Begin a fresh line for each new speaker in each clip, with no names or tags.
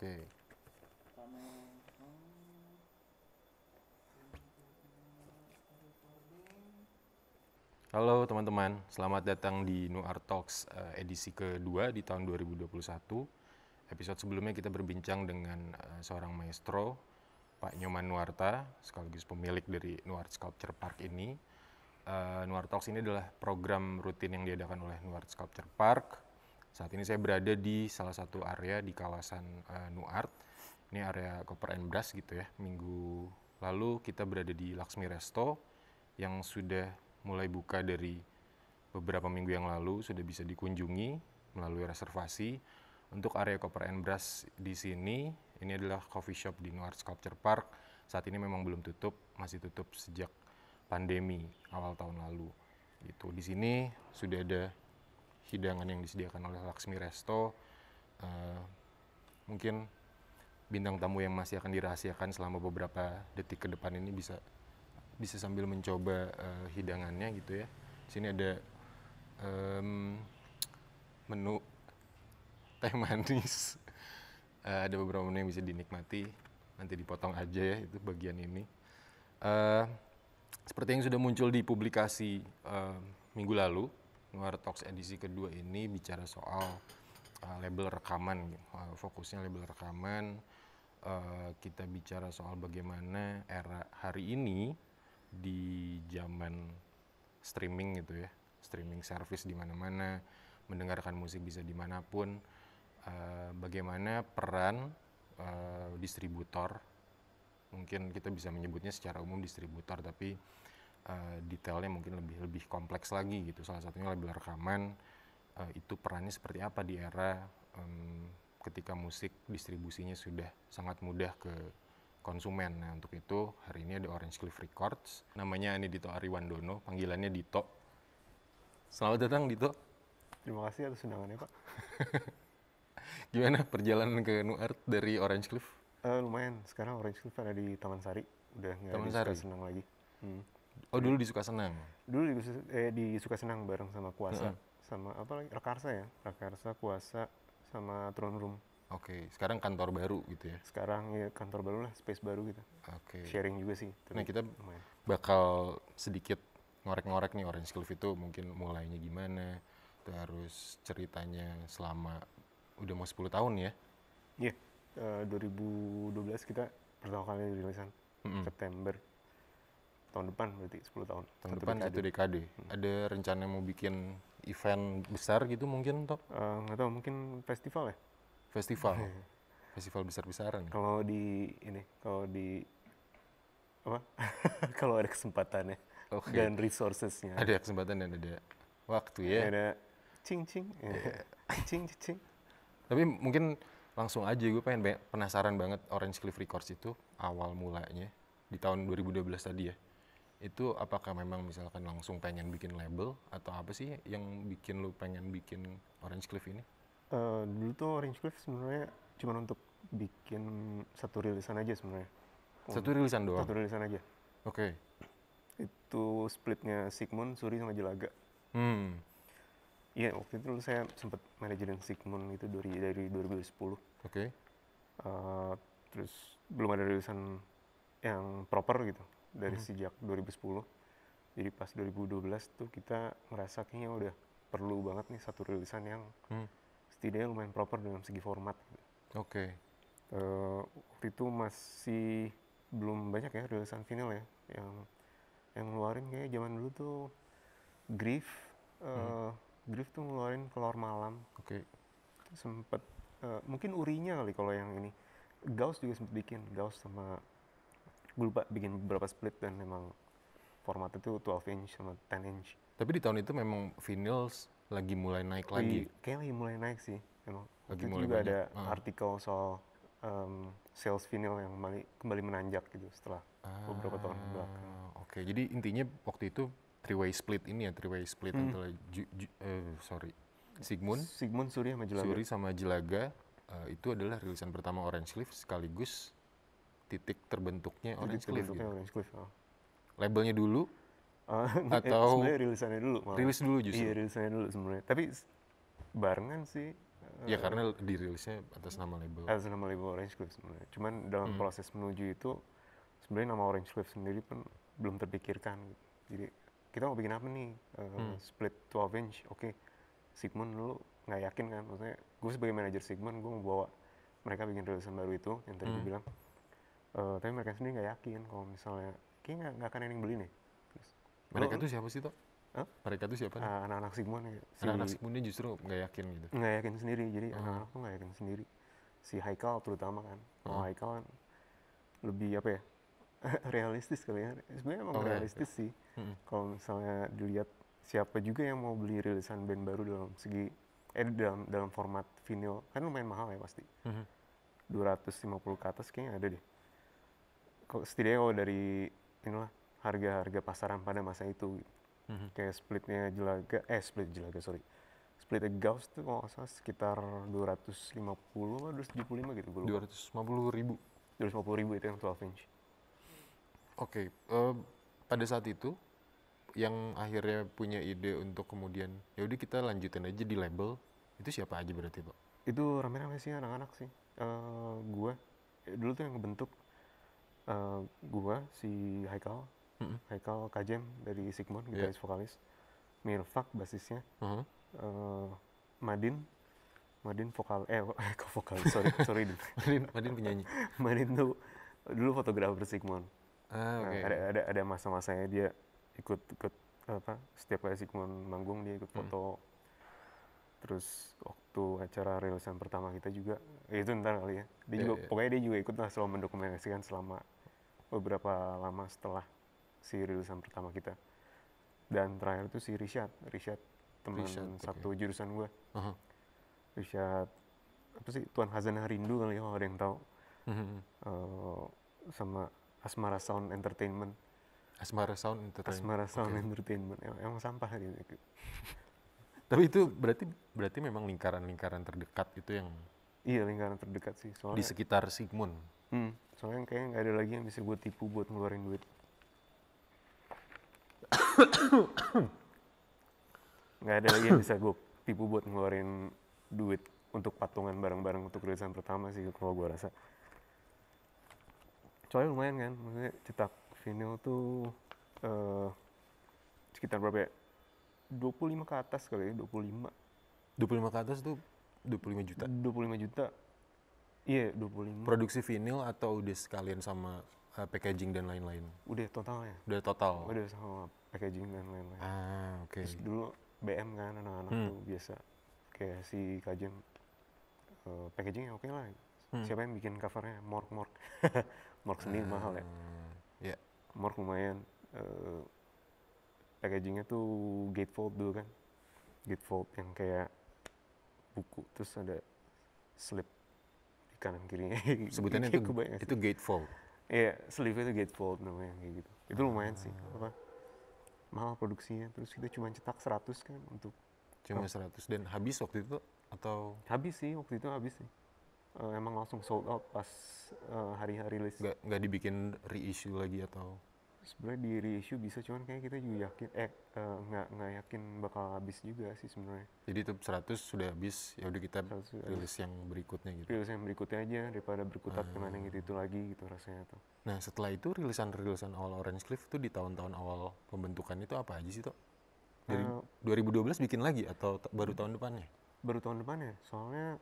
Oke. Halo teman-teman, selamat datang di New Art Talks uh, edisi kedua di tahun 2021. Episode sebelumnya kita berbincang dengan uh, seorang maestro, Pak Nyoman Nuarta, sekaligus pemilik dari Nuar Sculpture Park ini. Uh, eh, Nuar Talks ini adalah program rutin yang diadakan oleh Nuar Sculpture Park saat ini saya berada di salah satu area di kawasan uh, Nuart. Ini area Copper and Brass gitu ya. Minggu lalu kita berada di Laksmi Resto yang sudah mulai buka dari beberapa minggu yang lalu sudah bisa dikunjungi melalui reservasi. Untuk area Copper and Brass di sini, ini adalah coffee shop di Nuart Sculpture Park. Saat ini memang belum tutup, masih tutup sejak pandemi awal tahun lalu. Gitu. Di sini sudah ada hidangan yang disediakan oleh Laksmi Resto uh, mungkin bintang tamu yang masih akan dirahasiakan selama beberapa detik ke depan ini bisa bisa sambil mencoba uh, hidangannya gitu ya sini ada um, menu teh manis uh, ada beberapa menu yang bisa dinikmati nanti dipotong aja ya itu bagian ini uh, seperti yang sudah muncul di publikasi uh, minggu lalu Noir Talks edisi kedua ini bicara soal uh, label rekaman, uh, fokusnya label rekaman. Uh, kita bicara soal bagaimana era hari ini di zaman streaming gitu ya, streaming service di mana-mana, mendengarkan musik bisa dimanapun. Uh, bagaimana peran uh, distributor, mungkin kita bisa menyebutnya secara umum distributor, tapi Eh, detailnya mungkin lebih lebih kompleks lagi gitu salah satunya label rekaman uh, itu perannya seperti apa di era um, ketika musik distribusinya sudah sangat mudah ke konsumen. Nah, untuk itu hari ini ada Orange Cliff Records. Namanya ini Dito Ariwandono, panggilannya Dito. Selamat datang Dito.
Terima kasih atas undangannya, Pak.
Gimana perjalanan ke New Earth dari Orange Cliff?
Uh, lumayan. Sekarang Orange Cliff ada di Taman Sari. Udah nggak Taman
senang lagi. Hmm. Oh dulu di
Suka Senang. Dulu di, eh, di Senang bareng sama Kuasa, mm-hmm. sama apa lagi Rekarsa ya, Rekarsa Kuasa sama Throne
Room. Oke, okay. sekarang kantor baru gitu ya? Sekarang ya kantor baru lah, space baru gitu. Oke. Okay. Sharing juga sih. Nah kita lumayan. bakal sedikit ngorek-ngorek nih Orange Cliff itu mungkin mulainya gimana, terus ceritanya selama udah mau 10 tahun ya? Iya,
yeah. uh, 2012 kita
pertama kali rilisan, mm -hmm. September tahun depan berarti 10 tahun. Tahun depan dekade. satu dekade. Hmm. Ada rencana mau bikin event besar gitu mungkin Tok? Uh, nggak tahu, mungkin festival ya? Festival? festival besar-besaran ya? Kalau di ini, kalau di
apa? kalau ada kesempatannya okay. dan resourcesnya. Ada kesempatan dan ada
waktu ya? Ada cing-cing. Cing-cing. Iya. Tapi mungkin langsung aja gue pengen penasaran banget Orange Cliff Records itu awal mulanya di tahun 2012 tadi ya itu apakah memang misalkan langsung pengen bikin label atau apa sih yang bikin lu pengen bikin Orange Cliff ini?
Uh, dulu tuh Orange Cliff sebenarnya cuma untuk bikin satu rilisan aja sebenarnya. Satu rilisan doang? Satu rilisan aja. Oke. Okay. Itu splitnya Sigmund, Suri sama Jelaga. Hmm. Iya, waktu itu saya sempat manajerin Sigmund itu dari dari 2010. Oke. Okay. Uh, eh, terus belum ada rilisan yang proper gitu dari hmm. sejak 2010. Jadi pas 2012 tuh kita merasa kayaknya udah perlu banget nih satu rilisan yang hmm. setidaknya lumayan proper dalam segi format. Oke. Okay. Uh, eh, waktu itu masih belum banyak ya rilisan vinyl ya yang yang ngeluarin kayak zaman dulu tuh Grief uh, eh, hmm. Grief tuh ngeluarin keluar malam. Oke. Okay. Sempet uh, mungkin urinya kali kalau yang ini. Gauss juga sempet bikin Gauss sama gue lupa bikin beberapa split dan memang format itu 12 inch sama 10 inch
tapi di tahun itu memang vinyl lagi mulai naik lagi lagi.
kayaknya lagi mulai naik sih memang
lagi itu mulai juga banyak. ada
ah. artikel soal um, sales vinyl yang kembali, kembali menanjak gitu setelah
ah, beberapa tahun belakang oke okay. jadi intinya waktu itu three way split ini ya three way split hmm. antara ju, ju, uh, sorry Sigmund Sigmund Suri sama Jelaga Suri sama Jelaga uh, itu adalah rilisan pertama Orange Leaf sekaligus titik terbentuknya Orange Cliff gitu.
Orange Cliff, oh.
Labelnya dulu uh, atau sebenarnya rilisannya dulu malah. Rilis
dulu iya, justru. Iya, rilisannya dulu sebenarnya. Tapi barengan sih. Eh, ya uh, karena
dirilisnya atas nama label.
Atas nama label Orange Cliff sebenarnya. Cuman dalam hmm. proses menuju itu sebenarnya nama Orange Cliff sendiri pun belum terpikirkan. Gitu. Jadi kita mau bikin apa nih? Uh, hmm. Split 12 inch. Oke. Okay. Sigmund lu nggak yakin kan maksudnya gue sebagai manajer Sigmund gue mau bawa mereka bikin rilisan baru itu yang tadi hmm. gue bilang uh, tapi mereka sendiri nggak yakin kalau misalnya kayaknya nggak akan ada yang beli nih ya. terus, mereka itu siapa sih toh Huh? Mereka tuh siapa?
Uh, anak-anak Sigmund ya. Si anak-anak Sigmund ini justru nggak yakin gitu.
Nggak yakin sendiri, jadi uh. anak-anak tuh nggak yakin sendiri. Si Haikal terutama kan, uh. Oh, Haikal kan lebih apa ya? realistis kali ya. Sebenarnya emang oh, iya, realistis ya. sih. Hmm. Kalau misalnya dilihat siapa juga yang mau beli rilisan band baru dalam segi eh dalam dalam format vinyl kan lumayan mahal ya pasti. Mm-hmm. dua lima 250 ke atas kayaknya ada deh setidaknya kalau dari inilah harga-harga pasaran pada masa itu Mm-hmm. Kayak splitnya jelaga, eh split jelaga sorry. Split Gauss tuh kalau salah sekitar 250 atau
275 gitu gue lupa. 250 ribu. 250 ribu itu yang 12 inch. Oke, okay, uh, eh, pada saat itu yang akhirnya punya ide untuk kemudian ya udah kita lanjutin aja di label itu siapa aja berarti pak?
Itu rame-rame sih anak-anak sih. Uh, eh, gue dulu tuh yang ngebentuk uh, gua si Haikal mm-hmm. Haikal Kajem dari Sigmund iya. gitaris yeah. vokalis Mirfak basisnya mm -hmm. uh, Madin Madin vokal eh, eh kok vokal sorry sorry Madin Madin penyanyi Madin tuh dulu fotografer Sigmund
ah, okay. nah, ada
ada ada masa-masanya dia ikut ikut apa setiap kali Sigmund manggung dia ikut foto mm terus waktu acara rilisan pertama kita juga ya itu ntar kali ya dia iya, juga yeah. pokoknya dia juga ikut lah selalu mendokumentasikan selama beberapa lama setelah si rilisan pertama kita dan terakhir itu si Rishad Rishad teman satu jurusan gue uh-huh. Rishad apa sih Tuan Hazanah Rindu kali ya kalau ada yang tahu uh, sama Asmara Sound
Entertainment Asmara Sound Entertainment Asmara Sound okay. Entertainment emang, emang sampah gitu tapi itu berarti berarti memang lingkaran-lingkaran terdekat itu yang Iya, lingkaran terdekat sih. Soalnya di sekitar Sigmund.
Hmm, soalnya kayaknya nggak ada lagi yang bisa gue tipu buat ngeluarin duit. nggak ada lagi yang bisa gue tipu buat ngeluarin duit untuk patungan barang-barang untuk rilisan pertama sih kalau gue rasa. Soalnya lumayan kan, maksudnya cetak vinyl tuh uh, sekitar berapa ya? 25
ke atas kali ya, 25. 25 ke atas tuh 25 juta? 25 juta. Iya, 25. Produksi vinil atau udah sekalian sama uh, packaging dan lain-lain?
Udah total ya Udah total? Oh, udah sama
packaging dan lain-lain. Ah, oke. Okay. Terus dulu
BM kan anak-anak hmm. tuh biasa. Kayak si Kajem, uh, eh, packagingnya oke okay lah. Hmm. Siapa yang bikin covernya? Mork-mork. mork sendiri mahal ya. Ah, iya. Yeah. Mork lumayan. Uh, packagingnya tuh gatefold dulu kan gatefold yang kayak buku terus ada slip di kanan kirinya sebutannya itu itu gatefold iya yeah, sleeve itu gatefold namanya kayak gitu itu lumayan hmm. sih ah. apa mahal produksinya terus kita cuma cetak 100
kan untuk cuma seratus
100 dan habis waktu
itu atau habis sih waktu itu habis
sih uh, emang langsung sold out pas hari eh, hari-hari rilis
Gak, gak dibikin reissue lagi
atau sebenarnya di reissue bisa cuman kayak kita juga yakin eh, eh nggak uh, nggak yakin bakal habis juga sih sebenarnya
jadi itu 100 sudah habis ya udah kita rilis yang berikutnya gitu rilis yang berikutnya aja daripada berkutat ah. kemana
gitu itu lagi gitu rasanya
tuh nah setelah itu rilisan rilisan awal Orange Cliff tuh di tahun-tahun awal pembentukan itu apa aja sih tuh dari uh, eh, 2012 bikin lagi atau baru hmm. tahun depannya baru tahun depannya soalnya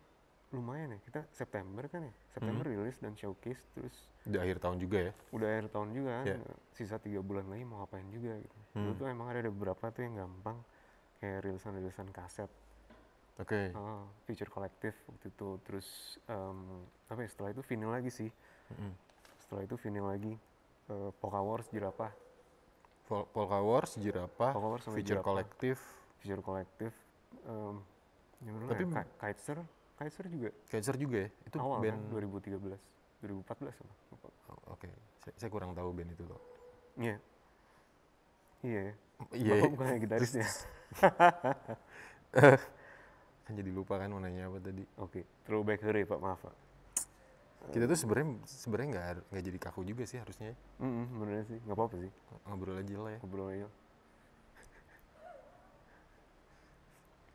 lumayan ya kita
September kan ya September hmm. rilis dan showcase terus
udah akhir tahun juga ya
udah akhir tahun juga kan, yeah. sisa tiga bulan lagi mau ngapain juga gitu hmm. itu emang ada beberapa tuh yang gampang kayak rilisan rilisan kaset oke okay. uh, feature kolektif waktu itu terus um, apa ya setelah itu vinyl lagi sih hmm. setelah itu vinyl lagi uh,
Polka Wars Jirapa Pol Polka Wars Jirapa feature kolektif feature kolektif um, tapi ya, Kaitser Kaiser juga. Kaiser juga ya? Itu Awal kan, band kan? 2013, 2014 apa? Oh, Oke, okay. saya, saya kurang tahu band itu loh.
Iya. Iya. Yeah. Iya. Bapak ya? bukan gitarisnya.
kan jadi lupa kan mau nanya apa tadi. Oke, okay. throwback sorry Pak, maaf Pak. Kita tuh sebenarnya sebenarnya nggak nggak jadi kaku juga sih harusnya. Ya. Mm -hmm, sebenarnya sih nggak apa-apa sih. Ngobrol aja lah ya. Ngobrol aja.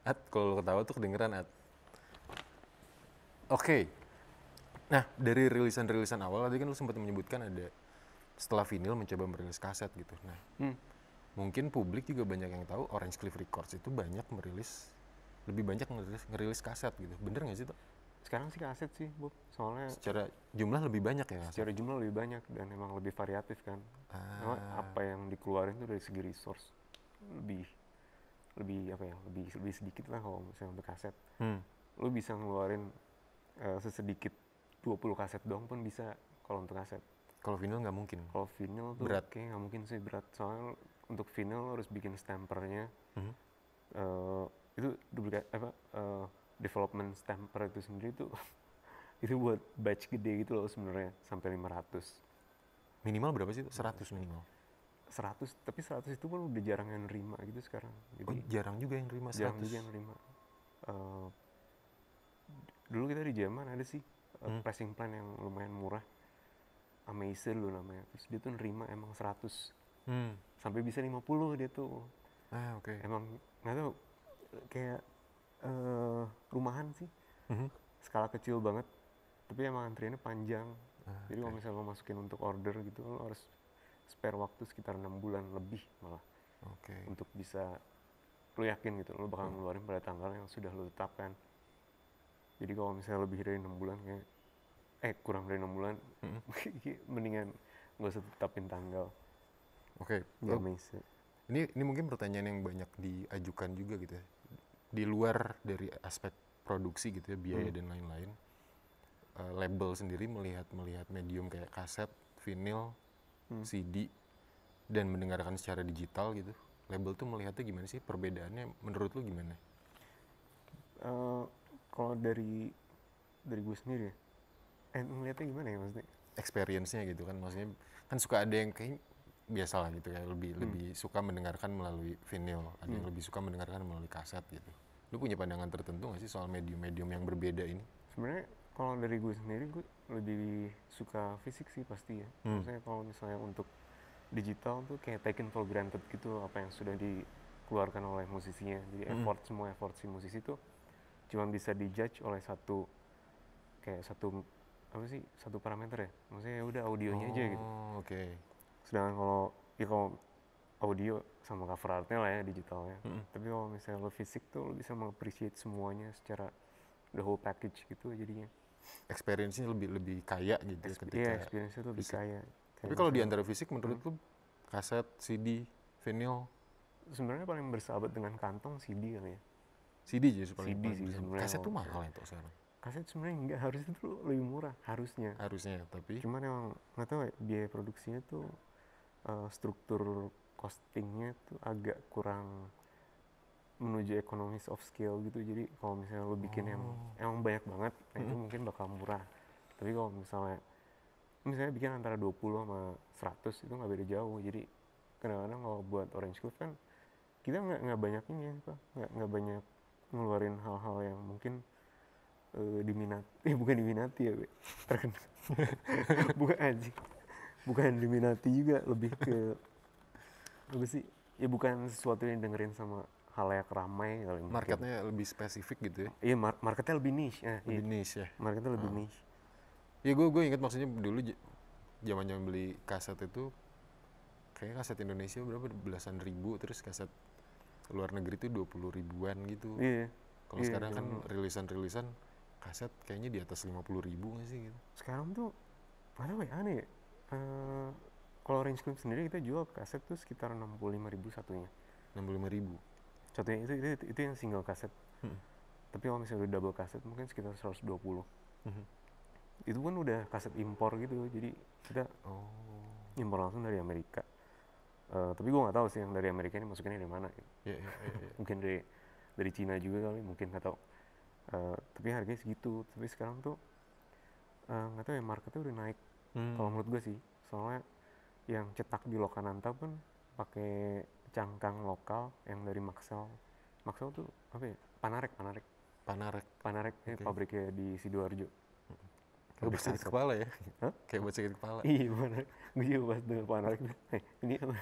At, kalau ketawa tuh kedengeran At okay. nah dari rilisan-rilisan awal tadi kan lu sempat menyebutkan ada setelah vinil mencoba merilis kaset gitu nah hmm. mungkin publik juga banyak yang tahu Orange Cliff Records itu banyak merilis lebih banyak ngerilis, ngerilis kaset gitu bener nggak sih tuh sekarang sih kaset
sih bu. soalnya secara
jumlah lebih banyak ya kaset?
secara jumlah lebih banyak dan emang lebih variatif kan ah. Emang apa yang dikeluarin itu dari segi resource lebih lebih apa ya lebih lebih sedikit lah kalau misalnya untuk kaset hmm. lo bisa ngeluarin uh, sesedikit 20 kaset doang pun bisa kalau untuk kaset.
Kalau vinyl nggak mungkin. Kalau vinyl
tuh berat. kayaknya nggak mungkin sih berat. Soalnya untuk vinyl harus bikin stampernya. Mm -hmm. uh, itu duplikat apa uh, development stamper itu sendiri tuh itu buat batch gede gitu loh sebenarnya sampai 500. Minimal berapa sih? 100 minimal. 100 tapi 100 itu pun udah jarang yang nerima gitu sekarang. Jadi, oh, jarang
juga yang nerima 100. Jarang juga yang nerima.
Uh, dulu kita di Jerman ada sih eh, hmm. pressing plan yang lumayan murah Amazer lu namanya terus dia tuh nerima emang 100 hmm. sampai bisa 50 dia tuh ah oke okay. emang nggak tau kayak uh, rumahan sih hmm. skala kecil banget tapi emang antriannya panjang ah, jadi okay. kalau misalnya lo masukin untuk order gitu lo harus spare waktu sekitar enam bulan lebih malah okay. untuk bisa lo yakin gitu lo bakal hmm. ngeluarin pada tanggal yang sudah lo tetapkan jadi kalau misalnya lebih dari enam bulan kayak eh kurang dari enam bulan hmm. mendingan gak usah tetapin
tanggal oke okay. ya, ini ini mungkin pertanyaan yang banyak diajukan juga gitu ya di luar dari aspek produksi gitu ya biaya hmm. dan lain-lain uh, label sendiri melihat melihat medium kayak kaset vinil hmm. CD dan mendengarkan secara digital gitu label tuh melihatnya gimana sih perbedaannya menurut lu gimana
uh, kalau dari dari gue
sendiri ya
eh ngeliatnya gimana ya maksudnya experience-nya gitu kan maksudnya kan suka ada yang kayak biasa lah gitu ya lebih hmm. lebih suka mendengarkan melalui vinyl, ada hmm. yang lebih suka mendengarkan melalui kaset gitu lu punya pandangan tertentu gak sih soal medium-medium yang berbeda ini
sebenarnya kalau dari gue sendiri gue lebih suka fisik sih pasti ya hmm. maksudnya kalau misalnya untuk digital tuh kayak taken for granted gitu apa yang sudah dikeluarkan oleh musisinya jadi hmm. effort semua effort si musisi tuh cuma bisa dijudge oleh satu kayak satu apa sih satu parameter ya maksudnya ya udah audionya oh, aja gitu oh, oke okay. sedangkan kalau ya kalau audio sama cover artnya lah ya digitalnya hmm. tapi kalau misalnya lo fisik tuh lo bisa mengapresiasi semuanya secara the whole package gitu jadinya
experience-nya lebih lebih kaya gitu Exper ketika yeah, experience-nya lebih kaya tapi kalau di antara fisik menurut hmm. lo kaset CD vinyl sebenarnya paling bersahabat dengan kantong CD kali ya CD jadi super CD sih sebenarnya. Kaset tuh mahal itu sekarang.
Kaset sebenarnya nggak harusnya tuh lebih murah harusnya. Harusnya tapi. Cuman emang nggak tahu ya, biaya produksinya tuh uh, struktur costingnya tuh agak kurang menuju ekonomis of scale gitu jadi kalau misalnya lo bikin oh. yang emang banyak banget mm hmm. itu mungkin bakal murah tapi kalau misalnya misalnya bikin antara 20 sama 100 itu nggak beda jauh jadi kadang-kadang kalau buat Orange Cliff kan kita nggak nggak banyak ini ya nggak nggak banyak ngeluarin hal-hal yang mungkin uh, eh, diminati eh bukan diminati ya be terkenal bukan aja bukan diminati juga lebih ke apa sih ya bukan sesuatu yang dengerin sama hal yang
ramai kali marketnya mungkin. lebih spesifik gitu ya iya mar marketnya lebih niche ya lebih iya. niche ya
marketnya lebih ah. niche
ya gue gue inget maksudnya dulu zaman zaman beli kaset itu kayak kaset Indonesia berapa belasan ribu terus kaset luar negeri itu dua puluh ribuan gitu iya kalau yeah, sekarang kan rilisan-rilisan kaset kayaknya di atas lima puluh ribu gak
sih gitu sekarang tuh mana ya aneh uh, kalau range Club sendiri kita jual kaset tuh sekitar enam puluh lima ribu satunya lima ribu satunya itu itu, itu, itu yang single kaset hmm. tapi kalau misalnya udah double kaset mungkin sekitar 120 hmm. itu kan udah kaset impor gitu jadi kita oh. impor langsung dari Amerika Uh, tapi gue nggak tahu sih yang dari Amerika ini masukinnya dari mana. Gitu. Yeah, yeah, yeah, yeah. mungkin dari dari Cina juga kali, mungkin nggak tahu. Uh, tapi harganya segitu. Tapi sekarang tuh eh, nggak uh, tahu ya marketnya udah naik. Hmm. Kalau menurut gue sih, soalnya yang cetak di Lokananta pun pakai cangkang lokal yang dari Maxel Maxel tuh apa ya? Panarek, Panarek. Panarek. Panarek, okay. pabriknya di Sidoarjo Kayak buat sakit kepala ya? ya? Hah?
Kayak buat sakit kepala. Iya, mana?
Gue juga pas denger panarik. Ini apa?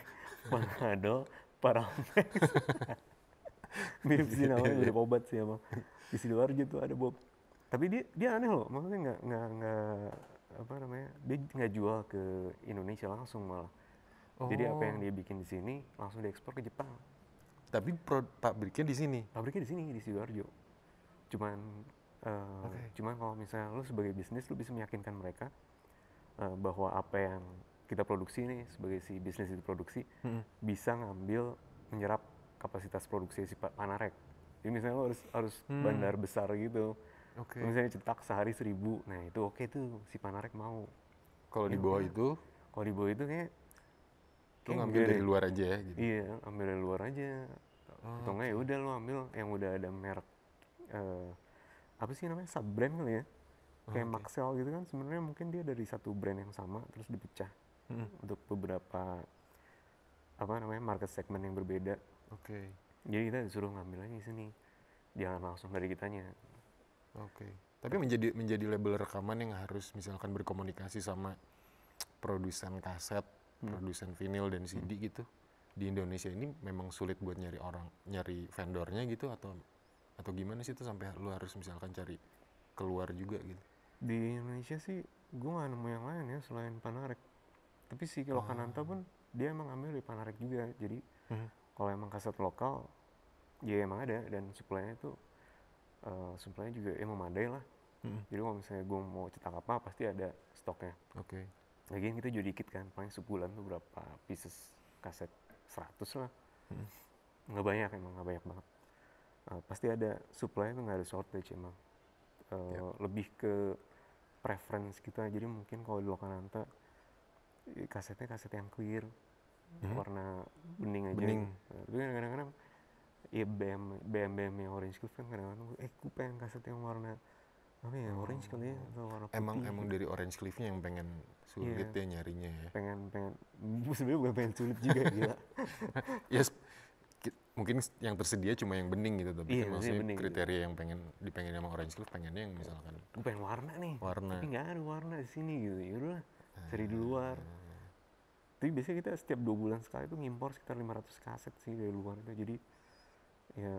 Panado, Paramex. Mirip sih iya, namanya, iya. mirip obat sih emang. Di Sidoarjo gitu ada Bob. Tapi dia dia aneh loh, maksudnya nggak nggak nggak apa namanya? Dia nggak jual ke Indonesia langsung malah. Oh. Jadi apa yang oh. dia bikin di sini langsung diekspor ke Jepang. Tapi pro, pabriknya di sini. Pabriknya di sini di Sidoarjo. Cuman Uh, eh, okay. Cuman kalau misalnya lu sebagai bisnis lu bisa meyakinkan mereka uh, bahwa apa yang kita produksi nih sebagai si bisnis itu produksi hmm. bisa ngambil menyerap kapasitas produksi si Panarek. Jadi misalnya lo harus harus hmm. bandar besar gitu. Okay. Misalnya cetak sehari seribu, nah itu oke okay tuh si Panarek mau. Kalau di gitu bawah kan. itu? Kalau di bawah itu kayak
Lo gitu? iya, ngambil dari luar
aja oh, ya? Gitu. Iya, ambil dari luar aja. Oh, Atau ya udah lo ambil yang udah ada merek uh, eh, apa sih namanya sub brand kali ya oh, kayak Maxwell okay. Maxell gitu kan sebenarnya mungkin dia dari satu brand yang sama terus dipecah hmm. untuk beberapa apa namanya market segmen yang berbeda oke okay. jadi kita disuruh ngambil aja sini jangan langsung dari kitanya
oke okay. tapi menjadi menjadi label rekaman yang harus misalkan berkomunikasi sama produsen kaset hmm. produsen vinyl dan CD hmm. gitu di Indonesia ini memang sulit buat nyari orang nyari vendornya gitu atau atau gimana sih itu sampai lu harus misalkan cari keluar juga gitu
di Indonesia sih gue gak nemu yang lain ya selain Panarek tapi si kalau oh. Kananta pun dia emang ambil di Panarek juga jadi hmm. kalau emang kaset lokal ya emang ada dan suplainya itu uh, eh, suplainya juga emang memadai lah hmm. jadi kalau misalnya gue mau cetak apa pasti ada stoknya oke okay. lagian kita jadi dikit kan paling sebulan tuh berapa pieces kaset 100 lah hmm. nggak banyak emang nggak banyak banget uh, pasti ada supply itu nggak ada shortage emang uh, eh, yep. Ya. lebih ke preference kita gitu jadi mungkin kalau di Lokananta kasetnya kaset yang clear hmm. warna bening aja bening. Uh, tapi kan kadang-kadang ya BM BM BM yang orange cliff kan kadang-kadang eh gue pengen kaset yang warna apa ya oh. orange kali ya atau warna putih emang emang dari
orange cliffnya yang pengen sulit yeah. ya nyarinya ya pengen pengen
sebenarnya bukan pengen sulit juga gila ya
yes, mungkin yang tersedia cuma yang bening gitu tapi iya, maksudnya bening, kriteria gitu. yang pengen dipengen sama Orange Club pengennya yang misalkan gue pengen warna nih warna tapi
nggak ada warna di sini gitu ya udah ah. cari di luar hmm. tapi biasanya kita setiap dua bulan sekali itu ngimpor sekitar 500 kaset sih dari luar itu jadi ya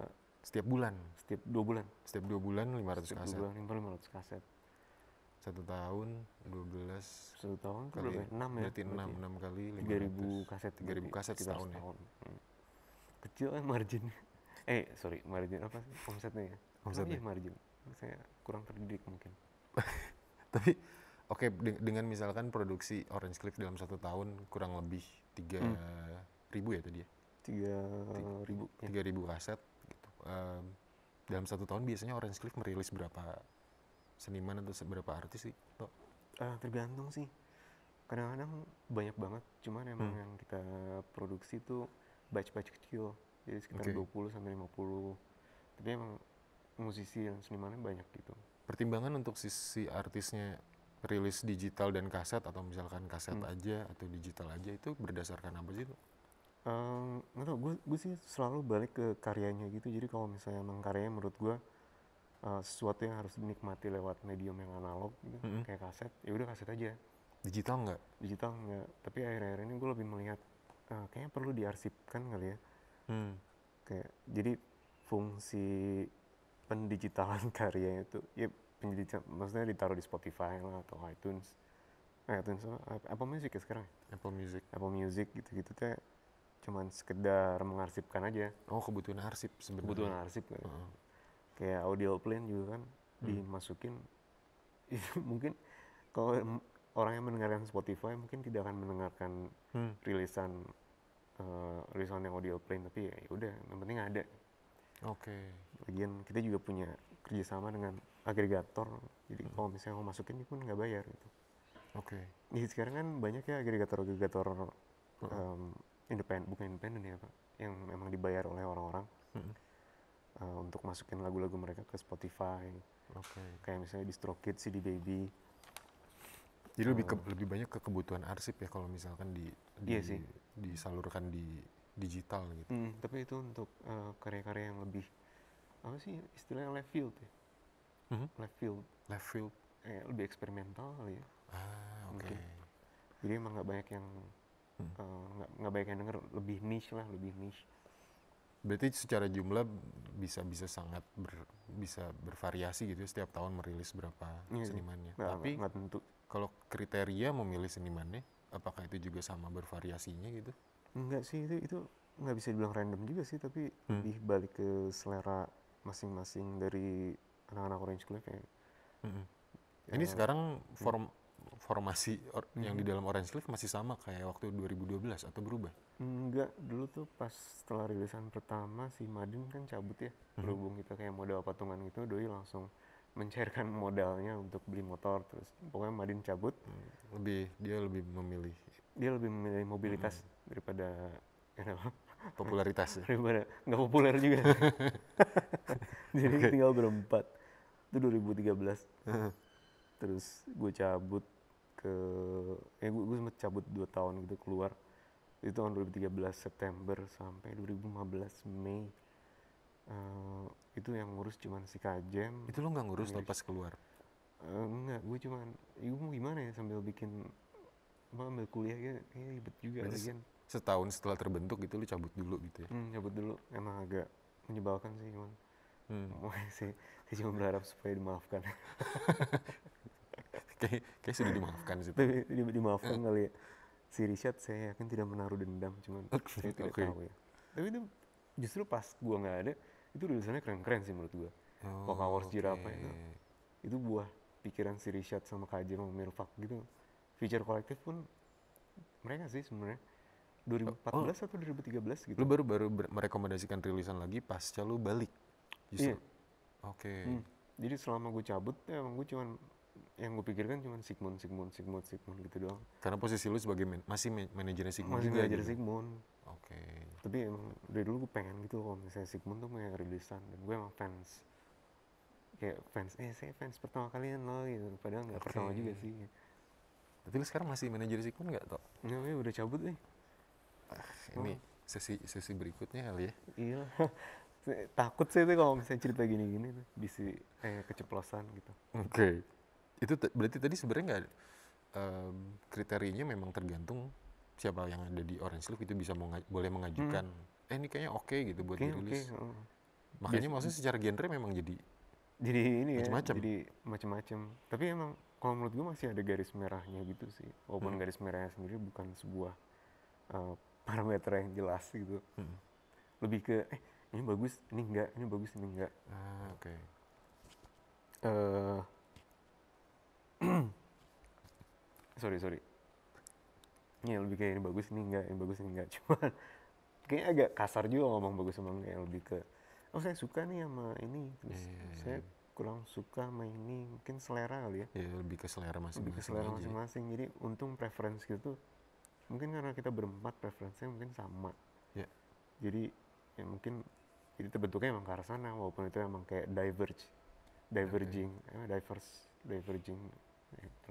setiap bulan setiap dua bulan setiap dua bulan 500 setiap kaset bulan impor 500 kaset satu tahun 12 satu tahun kali, berapa? 6 ya? ya? Berarti 6, 6 kali 500. 3000 kaset. 3000 kaset setahun, setahun. ya?
Hmm kecil eh margin eh sorry
margin apa sih omsetnya ya omsetnya oh, ya? margin saya kurang terdidik mungkin tapi oke okay, de dengan misalkan produksi Orange Cliff dalam satu tahun kurang lebih tiga hmm. ribu ya tadi ya tiga ribu ya. tiga ya. ribu kaset gitu um, dalam satu tahun biasanya Orange Cliff merilis berapa seniman atau seberapa artis sih lo? Uh, ah, tergantung sih kadang-kadang banyak banget cuman
emang hmm.
yang kita produksi tuh batch-batch kecil jadi sekitar okay. 20 sampai 50 tapi emang
musisi yang senimannya banyak gitu pertimbangan untuk sisi artisnya rilis digital dan kaset atau misalkan kaset hmm. aja atau digital aja itu berdasarkan apa sih tuh?
Um, nggak tau, gue, sih selalu balik ke karyanya gitu. Jadi kalau misalnya emang karyanya menurut gue uh, sesuatu yang harus dinikmati lewat medium yang analog gitu, -hmm. kayak kaset, ya udah kaset aja. Digital nggak? Digital nggak. Tapi akhir-akhir ini gue lebih melihat uh, kayaknya perlu diarsipkan kali ya hmm. kayak jadi fungsi pendigitalan karya itu ya pendigital maksudnya ditaruh di Spotify lah atau iTunes eh, iTunes Apple Music ya sekarang Apple Music Apple Music gitu-gitu teh cuman sekedar mengarsipkan aja oh kebutuhan arsip sebenarnya kebutuhan arsip kan. Uh. kayak audio plan juga kan hmm. dimasukin mungkin kalau orang yang mendengarkan Spotify mungkin tidak akan mendengarkan hmm. rilisan uh, yang audio plane tapi ya udah yang penting ada oke okay. lagian kita juga punya kerjasama dengan agregator jadi hmm. kalau misalnya mau masukin pun nggak bayar gitu oke okay. jadi sekarang kan banyak ya agregator agregator hmm. um, independen bukan independen ya pak yang memang dibayar oleh orang-orang
hmm.
uh, untuk masukin lagu-lagu mereka ke Spotify okay. kayak misalnya di Strokid, CD Baby jadi lebih ke, eh. lebih banyak ke kebutuhan arsip ya kalau misalkan di, di iya sih disalurkan di digital gitu. Hmm,
tapi itu untuk karya eh, karya-karya yang lebih apa sih istilahnya left field ya? Hmm? Left field. Left field. Eh, lebih eksperimental kali ya. Ah, oke. Okay. Jadi emang nggak banyak yang hmm. Eh, nggak
hmm. uh, banyak yang denger lebih niche lah lebih niche. Berarti secara jumlah bisa bisa sangat ber, bisa bervariasi gitu ya, setiap tahun merilis berapa yeah. Iya. senimannya. Nah, Tapi nggak tentu. Kalau kriteria memilih senimannya apakah itu juga sama bervariasinya gitu
enggak sih itu itu nggak bisa dibilang random juga sih tapi hmm. lebih balik ke selera
masing-masing dari anak-anak Orange Club kayak
hmm. ya, ini sekarang
hmm. form formasi or, hmm. yang di dalam Orange Club masih sama kayak waktu 2012 atau berubah
enggak dulu tuh pas setelah rilisan pertama si Madin kan cabut ya hmm. berhubung kita kayak modal patungan gitu doi langsung mencairkan modalnya untuk beli motor terus pokoknya Madin cabut hmm, lebih dia lebih memilih dia lebih memilih mobilitas hmm. daripada kenapa ya, popularitas ya? daripada nggak populer juga jadi okay. tinggal berempat itu 2013 hmm. terus gue cabut ke ya gue, gue sempat cabut dua tahun gitu keluar itu tahun 2013 September sampai 2015 Mei uh, itu yang ngurus cuman si kajem itu lo nggak ngurus lepas pas keluar uh, eh, enggak gue cuman ibu ya mau gimana ya sambil bikin mau ambil kuliah ya, ya ribet juga lagian
setahun setelah terbentuk gitu lo cabut dulu gitu ya hmm, cabut
dulu emang agak menyebalkan sih cuman hmm. saya, saya cuma berharap supaya dimaafkan kayak kayak sudah dimaafkan sih tapi di, dimaafkan kali ya si Richard saya yakin tidak menaruh dendam cuman saya tidak okay. tahu ya tapi itu justru pas gua nggak ada itu tulisannya keren-keren sih menurut gua, oh, Coca Wars okay. Jirapa itu itu buah pikiran si Richard sama KJ sama Mirfak gitu feature kolektif pun mereka sih sebenarnya
2014 oh. atau
2013 gitu lu baru
baru merekomendasikan rilisan lagi pasca lu balik justru iya. oke okay. hmm.
jadi selama gue cabut ya emang gue cuman yang gue pikirkan cuma Sigmund, Sigmund, Sigmund, Sigmund gitu doang.
Karena posisi lu sebagai man masih man manajernya Sigmund masih juga. Manajer gitu.
Sigmund. Oke. Okay. Tapi emang dari dulu gue pengen gitu kalau misalnya Sigmund tuh punya rilisan dan gue emang fans kayak fans eh saya fans pertama kalian loh gitu padahal nggak okay. pertama juga sih.
Tapi lu sekarang masih manajer Sigmund nggak toh? Nih, ya, udah cabut nih. Ah, ini oh. sesi sesi berikutnya kali ya. Iya. takut sih tuh kalau misalnya cerita gini-gini tuh bisa eh keceplosan gitu. Oke. Okay itu berarti tadi sebenarnya nggak um, kriterianya memang tergantung siapa yang ada di Orange Leaf itu bisa mengaj- boleh mengajukan hmm. eh ini kayaknya oke okay gitu buat okay, dirilis. Okay. Oh. Makanya Bias maksudnya secara genre memang jadi
jadi ini macem -macem. ya jadi
macam-macam. Tapi emang
kalau menurut gue masih ada garis merahnya gitu sih. Walaupun hmm. garis merahnya sendiri bukan sebuah uh, parameter yang jelas gitu. Hmm. Lebih ke eh ini bagus, ini enggak, ini bagus, ini enggak. Ah, oke. Okay. Uh, eh, sorry sorry ini lebih kayak ini bagus nih enggak ini bagus nih enggak cuman kayaknya agak kasar juga ngomong bagus sama enggak lebih ke oh saya suka nih sama ini terus iya, yeah. Iya. saya kurang suka sama ini mungkin selera kali ya yeah, lebih ke selera masing-masing lebih ke selera masing-masing jadi untung preference gitu mungkin karena kita berempat preferensinya mungkin sama yeah. jadi ya mungkin jadi terbentuknya emang ke arah sana
walaupun itu emang kayak diverge iya, diverging Eh, diverse diverging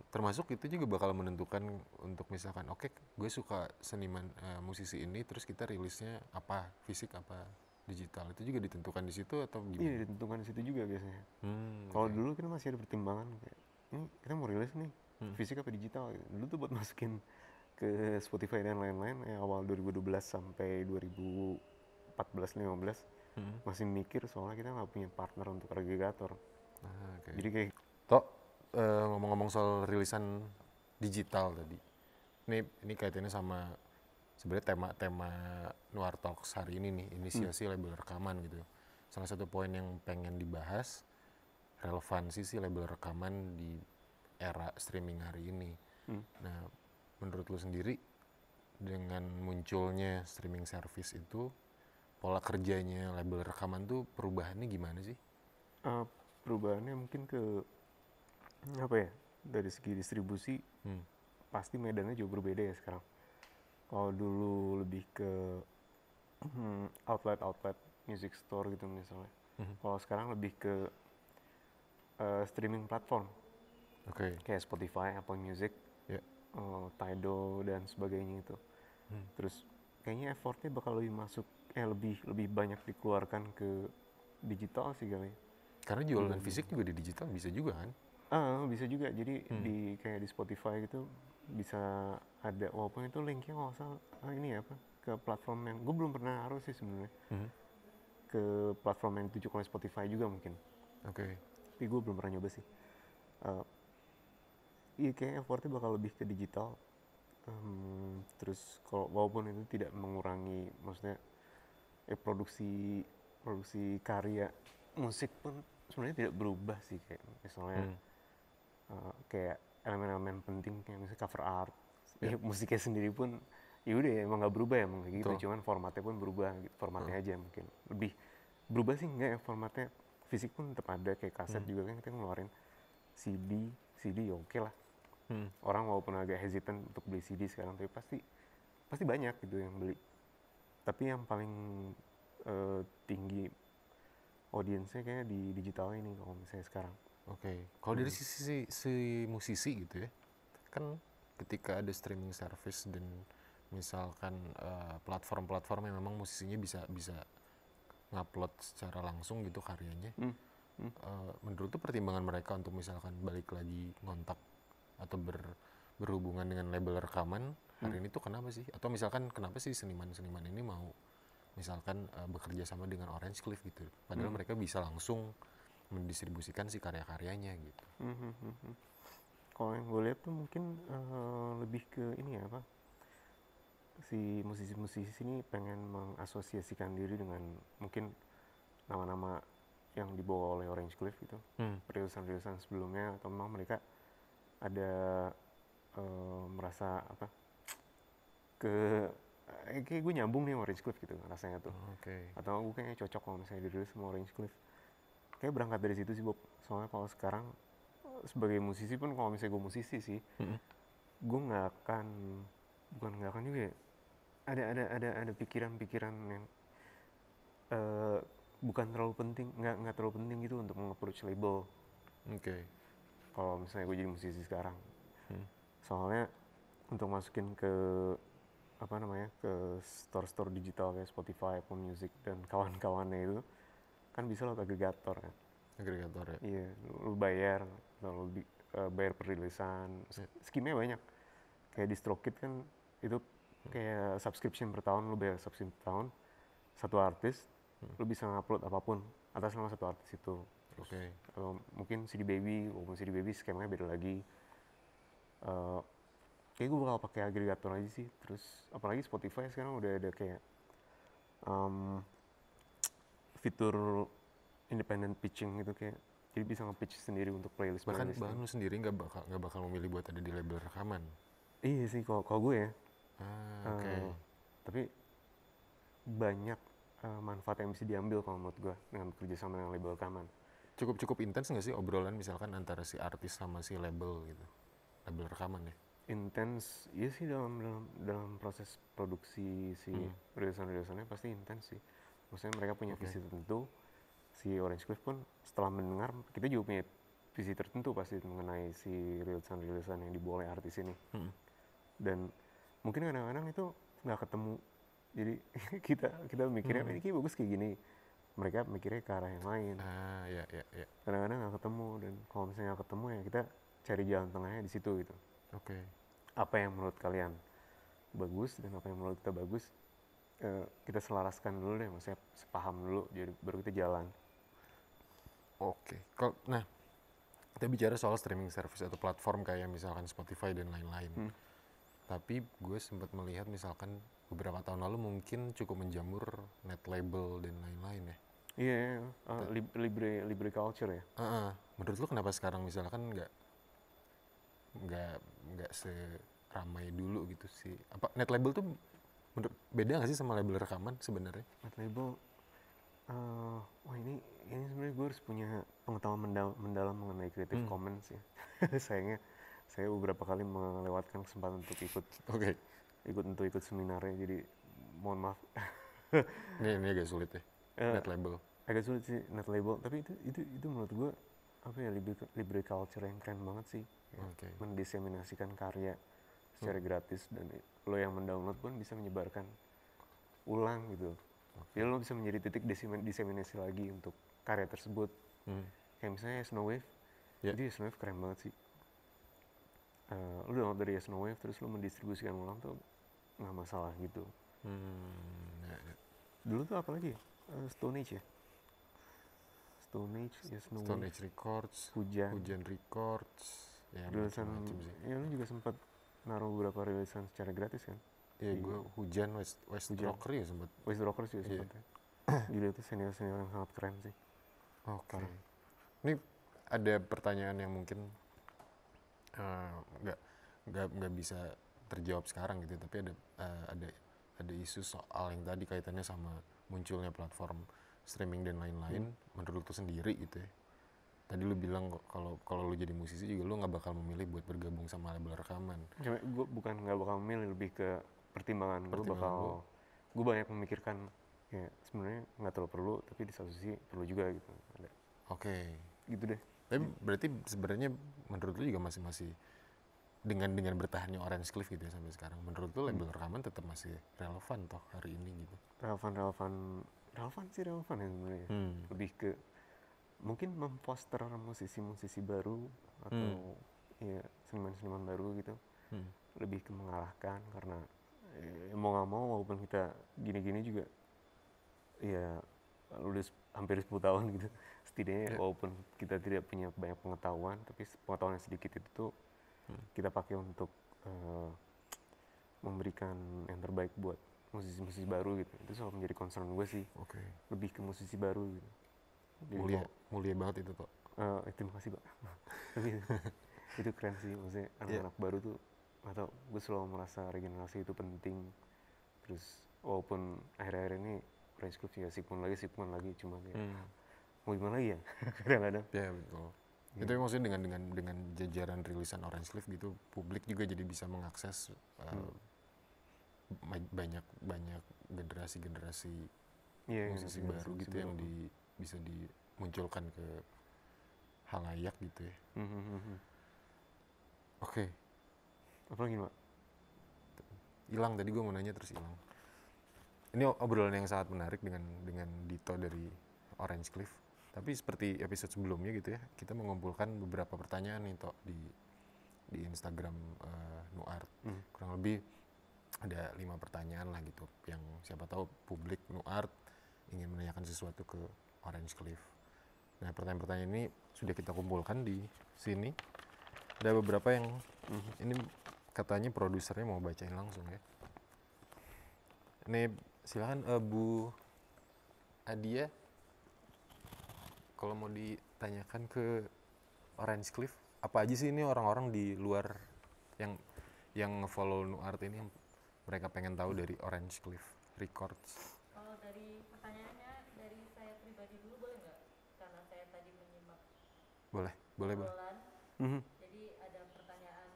termasuk itu juga bakal menentukan untuk misalkan oke okay, gue suka seniman uh, musisi ini terus kita rilisnya apa fisik apa digital itu juga ditentukan di situ atau gimana? Iya ditentukan di situ juga biasanya.
Hmm,
Kalau okay. dulu kita masih ada pertimbangan kayak ini kita mau rilis nih hmm. fisik apa digital Dulu tuh buat masukin ke Spotify dan lain-lain ya awal 2012 sampai 2014 15 hmm. masih mikir soalnya
kita nggak punya partner untuk agregator. Ah, okay. Jadi kayak tok Eh, ngomong-ngomong uh, soal rilisan digital tadi, ini ini kaitannya sama sebenarnya tema-tema Noir Talks hari ini nih, inisiasi hmm. label rekaman gitu. Salah satu poin yang pengen dibahas relevansi sih label rekaman di era streaming hari ini. Hmm. Nah, menurut lu sendiri dengan munculnya streaming service itu pola kerjanya label rekaman tuh perubahannya gimana sih?
Uh, perubahannya mungkin ke apa ya dari segi distribusi hmm. pasti medannya juga berbeda ya sekarang kalau dulu lebih ke outlet outlet music store gitu misalnya hmm. kalau sekarang lebih ke uh, streaming platform okay. kayak Spotify Apple Music yeah. Ya. uh, Tidal dan sebagainya itu hmm. terus kayaknya effortnya bakal lebih masuk eh lebih lebih banyak dikeluarkan ke digital sih kali ya. karena jualan hmm. fisik juga di digital bisa juga kan ah bisa juga jadi hmm. di kayak di Spotify gitu bisa ada walaupun itu linknya nggak usah ah, ini ya apa ke platform yang gue belum pernah harus sih sebenarnya hmm. ke platform yang tujuh oleh Spotify juga mungkin oke okay. tapi gue belum pernah nyoba sih uh, iya kayaknya effortnya bakal lebih ke digital um, terus kalau walaupun itu tidak mengurangi maksudnya eh, produksi produksi karya musik pun sebenarnya tidak berubah sih kayak misalnya hmm Eh, kayak elemen-elemen penting kayak misalnya cover art yeah. musiknya sendiri pun ya udah emang nggak berubah ya emang kayak gitu Tuh. cuman formatnya pun berubah gitu. formatnya hmm. aja mungkin lebih berubah sih enggak ya formatnya fisik pun tetap ada kayak kaset hmm. juga kan kita ngeluarin CD CD ya oke okay lah hmm. orang walaupun agak hesitant untuk beli CD sekarang tapi pasti pasti banyak gitu yang beli tapi yang paling uh, tinggi audiensnya kayaknya di digital ini kalau misalnya sekarang Oke, okay.
kalau dari hmm. sisi si, si musisi gitu ya, kan ketika ada streaming service dan misalkan eh, platform-platform uh, yang memang musisinya bisa bisa ngupload secara langsung gitu karyanya, hmm. Hmm. Uh, menurut tuh pertimbangan mereka untuk misalkan balik lagi ngontak atau ber, berhubungan dengan label rekaman hari hmm. ini tuh kenapa sih? Atau misalkan kenapa sih seniman-seniman ini mau misalkan uh, bekerja sama dengan Orange Cliff gitu, padahal hmm. mereka bisa langsung mendistribusikan si karya-karyanya gitu.
Hmm, hmm, hmm,
kalau yang gue lihat tuh mungkin uh, lebih ke ini ya apa si musisi-musisi ini pengen mengasosiasikan diri dengan mungkin nama-nama yang dibawa oleh Orange Cliff gitu hmm. rilisan-rilisan sebelumnya atau memang mereka ada uh, merasa apa ke eh, kayak gue nyambung nih sama Orange Cliff gitu rasanya tuh oh, okay. atau gue kayaknya cocok kalau misalnya dirilis sama Orange Cliff kayak berangkat dari situ sih Bob soalnya kalau sekarang sebagai musisi pun kalau misalnya gue musisi sih hmm. gue nggak akan bukan nggak akan juga ya, ada ada ada ada pikiran-pikiran yang uh, bukan terlalu penting nggak nggak terlalu penting gitu untuk mengapproach label oke okay. kalau misalnya gue jadi musisi sekarang hmm. soalnya untuk masukin ke apa namanya ke store-store digital kayak Spotify, Apple Music dan kawan-kawannya itu kan bisa lewat agregator kan agregator ya iya lu bayar lalu di, uh, bayar perilisan skimnya iya. banyak kayak di Strokit kan itu kayak subscription per tahun lu bayar subscription per tahun satu artis hmm. lu bisa ngupload apapun atas nama satu artis itu oke okay. Eh, mungkin CD Baby walaupun CD Baby skemanya beda lagi uh, kayak gue bakal pakai agregator aja sih terus apalagi Spotify sekarang udah ada kayak um, fitur independent pitching gitu kayak jadi bisa nge-pitch sendiri untuk playlist bahkan playlist bahkan lu
sendiri nggak bakal nggak
bakal memilih buat ada di label rekaman iya sih kalau kalau gue ya ah, eh, oke okay. uh,
tapi banyak uh, manfaat yang bisa diambil kalau menurut gue dengan bekerja sama dengan label rekaman cukup cukup intens nggak sih obrolan misalkan antara si artis sama si label gitu label rekaman ya intens iya sih dalam dalam dalam proses produksi
si hmm. rilisan rilisannya pasti intens sih maksudnya mereka punya okay. visi tertentu si Orange Cliff pun setelah mendengar kita juga punya visi tertentu pasti mengenai si rilisan-rilisan yang dibuat oleh artis ini hmm. dan mungkin kadang-kadang itu nggak ketemu jadi kita kita mikirnya hmm. ini eh, bagus kayak gini mereka mikirnya ke arah yang lain ah ya ya ya kadang-kadang nggak ketemu dan kalau misalnya nggak ketemu ya kita cari jalan tengahnya di situ gitu oke okay. apa yang menurut kalian bagus dan apa yang menurut kita bagus Eh, kita selaraskan dulu deh maksudnya sepaham dulu jadi baru kita jalan
oke okay. kalau nah kita bicara soal streaming service atau platform kayak misalkan Spotify dan lain-lain hmm. tapi gue sempat melihat misalkan beberapa tahun lalu mungkin cukup menjamur net label dan lain-lain ya iya
yeah, iya, iya. uh, nah.
lib libre libre culture ya uh -uh. menurut lo kenapa sekarang misalkan nggak nggak nggak se ramai dulu gitu sih apa net label tuh menurut beda nggak sih sama label rekaman sebenarnya
Buat label uh, wah ini ini sebenarnya gue harus punya pengetahuan mendalam, mendalam mengenai Creative hmm. Commons ya sayangnya saya beberapa kali melewatkan kesempatan untuk ikut okay. ikut untuk ikut seminarnya jadi mohon maaf
ini ini agak sulit ya uh, net label
agak sulit sih net label tapi itu itu itu menurut gue apa ya libre, culture yang keren banget sih ya. okay. mendiseminasikan karya secara hmm. gratis dan lo yang mendownload pun bisa menyebarkan ulang gitu. Okay. Jadi lo bisa menjadi titik diseminasi lagi untuk karya tersebut. Hmm. Kayak misalnya Snow Wave, yeah. jadi Snow Wave keren banget sih. Uh, lo download dari Snow Wave terus lo mendistribusikan ulang tuh nggak masalah gitu. Hmm. Ya, ya. Dulu tuh apa lagi? Uh, Stone Age ya. Stone Age, ya Snow Stone Age
Records, Hujan, Hujan Records, ya, Dulu
Ya, lu juga sempat naruh beberapa rilisan secara gratis kan Iya, iya. gue hujan West West hujan. Rocker ya sempat. West Rocker sih sempat. Yeah. Ya. Iya. Gila itu senior senior yang sangat keren sih.
Oke. Okay. Ini ada pertanyaan yang mungkin eh, nggak uh, nggak nggak bisa terjawab sekarang gitu, tapi ada uh, ada ada isu soal yang tadi kaitannya sama munculnya platform streaming dan lain-lain. Hmm. Menurut lu sendiri gitu ya, tadi lu bilang kalau kalau lu jadi musisi juga lu nggak bakal memilih buat bergabung sama label rekaman. Ya, gue bukan nggak bakal memilih lebih ke pertimbangan, pertimbangan gue bakal gue banyak memikirkan ya sebenarnya nggak terlalu perlu tapi di satu sisi perlu juga gitu. Oke. Okay. Gitu deh. Tapi berarti sebenarnya menurut lu juga masih masih dengan dengan bertahannya Orange Cliff gitu ya sampai sekarang menurut lu label rekaman tetap masih relevan toh hari ini gitu? Relevan relevan
relevan sih relevan ya sebenarnya. Hmm. Lebih ke mungkin memposter musisi-musisi baru atau hmm. ya seniman-seniman baru gitu hmm. lebih ke mengalahkan karena ya, mau nggak mau walaupun kita gini-gini juga ya lulus hampir 10 tahun gitu setidaknya yeah. walaupun kita tidak punya banyak pengetahuan tapi pengetahuan yang sedikit itu tuh hmm. kita pakai untuk uh, memberikan yang terbaik buat musisi-musisi baru gitu itu selalu menjadi concern gue sih okay. lebih ke musisi baru gitu mulia
mulia banget itu kok
uh, oh, terima kasih pak itu keren sih maksudnya iya. anak-anak yeah. baru tuh atau gue selalu merasa regenerasi itu penting terus walaupun akhir-akhir ini price group ya sipun lagi sipun lagi cuma ya hmm. mau
gimana lagi ya kadang-kadang ya yeah, betul yeah. itu maksudnya dengan dengan dengan jajaran rilisan Orange Leaf gitu publik juga jadi bisa mengakses uh, banyak banyak generasi generasi iya, yeah, musisi yeah, baru gitu yang di bisa dimunculkan ke halayak gitu ya. Mm -hmm. Oke. Okay. Apa lagi, Pak? Hilang tadi gue mau nanya terus hilang. Ini obrolan yang sangat menarik dengan dengan Dito dari Orange Cliff. Tapi seperti episode sebelumnya gitu ya, kita mengumpulkan beberapa pertanyaan nih, Tok, di di Instagram uh, Nuart. Mm. Kurang lebih ada lima pertanyaan lah gitu yang siapa tahu publik nuart ingin menanyakan sesuatu ke Orange Cliff. Nah, pertanyaan-pertanyaan ini sudah kita kumpulkan di sini. Ada beberapa yang mm-hmm. ini katanya produsernya mau bacain langsung ya. Ini silahkan uh, eh, Bu Adia kalau mau ditanyakan ke Orange Cliff apa aja sih ini orang-orang di luar yang yang follow nu art ini yang mereka pengen tahu dari Orange Cliff Records Boleh, boleh, boleh. Mm
Jadi ada pertanyaan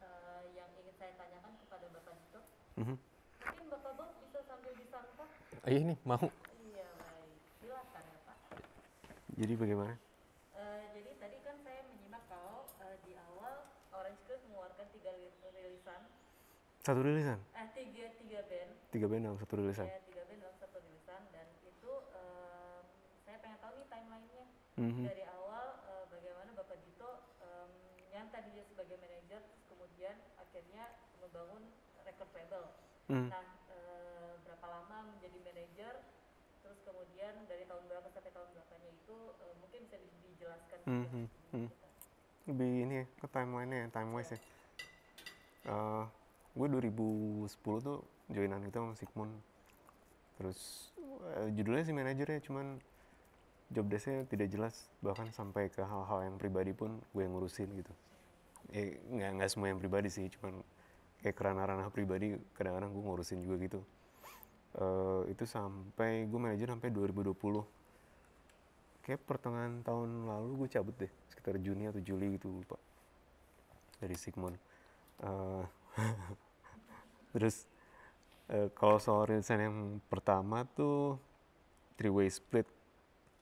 eh, yang ingin saya tanyakan kepada Bapak itu Mm -hmm. Mungkin Bapak bisa sambil disangka? Iya nih, mau. Iya, baik. Silakan
ya Pak. Jadi bagaimana? Uh, jadi tadi kan saya menyimak kalau uh, di awal Orange Cruise mengeluarkan tiga rilisan. Satu rilisan?
Eh, tiga, tiga band.
Tiga band dalam satu rilisan? Ya,
tiga band dalam satu rilisan. Dan itu saya pengen tahu nih timelinenya mm -hmm. dari awal kemudian akhirnya membangun record label hmm. nah e, berapa lama menjadi manajer terus kemudian dari tahun berapa sampai tahun berapanya itu eh, mungkin bisa dijelaskan hmm. hmm,
hmm. lebih ini ke timelinenya time wise ya uh, gue 2010 tuh joinan kita gitu sama Sigmund terus uh, judulnya sih manajernya cuman job desknya tidak jelas bahkan sampai ke hal-hal yang pribadi pun gue yang ngurusin gitu eh nggak nggak semua yang pribadi sih cuman kayak kerana-ranah pribadi kadang-kadang gue ngurusin juga gitu uh, itu sampai gue manajer sampai 2020 kayak pertengahan tahun lalu gue cabut deh sekitar Juni atau Juli gitu lupa dari Sigmund uh, terus uh, kalau soal rilisan yang pertama tuh three way split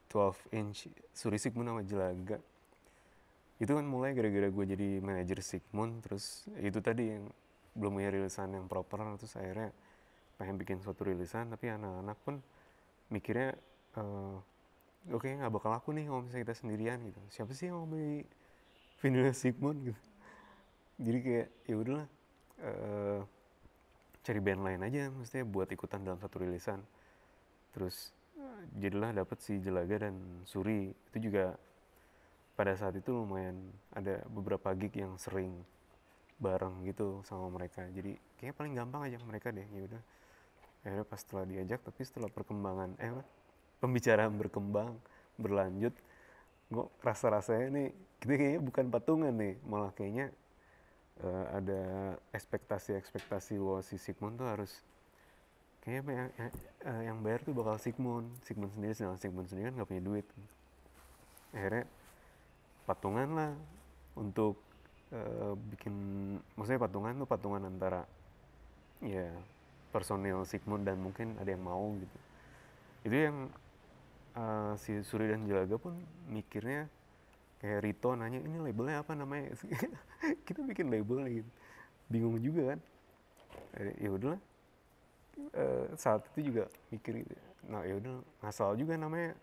12 inch Suri Sigmund sama Jelaga itu kan mulai gara-gara gue jadi manajer Sigmund terus itu tadi yang belum punya rilisan yang proper terus akhirnya pengen bikin suatu rilisan tapi anak-anak pun mikirnya uh, oke okay, nggak bakal laku nih kalau misalnya kita sendirian gitu siapa sih yang mau beli vinilnya Sigmund gitu jadi kayak ya udahlah uh, cari band lain aja maksudnya buat ikutan dalam satu rilisan terus eh, jadilah dapat si Jelaga dan Suri itu juga pada saat itu lumayan ada beberapa gig yang sering bareng gitu sama mereka jadi kayaknya paling gampang aja mereka deh ya udah akhirnya pas setelah diajak tapi setelah perkembangan eh pembicaraan berkembang berlanjut gue rasa rasanya nih kita kayaknya bukan patungan nih malah kayaknya uh, ada ekspektasi ekspektasi bahwa si Sigmund tuh harus kayaknya yang, yang, ya, eh, yang bayar tuh bakal Sigmund Sigmund sendiri sedangkan Sigmund sendiri kan nggak punya duit akhirnya patungan lah untuk uh, bikin maksudnya patungan tuh patungan antara ya personil Sigmund dan mungkin ada yang mau gitu itu yang uh, si Suri dan Jelaga pun mikirnya kayak Rito nanya ini labelnya apa namanya kita bikin label nih gitu bingung juga kan eh, ya udahlah uh, saat itu juga mikir gitu nah ya udah ngasal juga namanya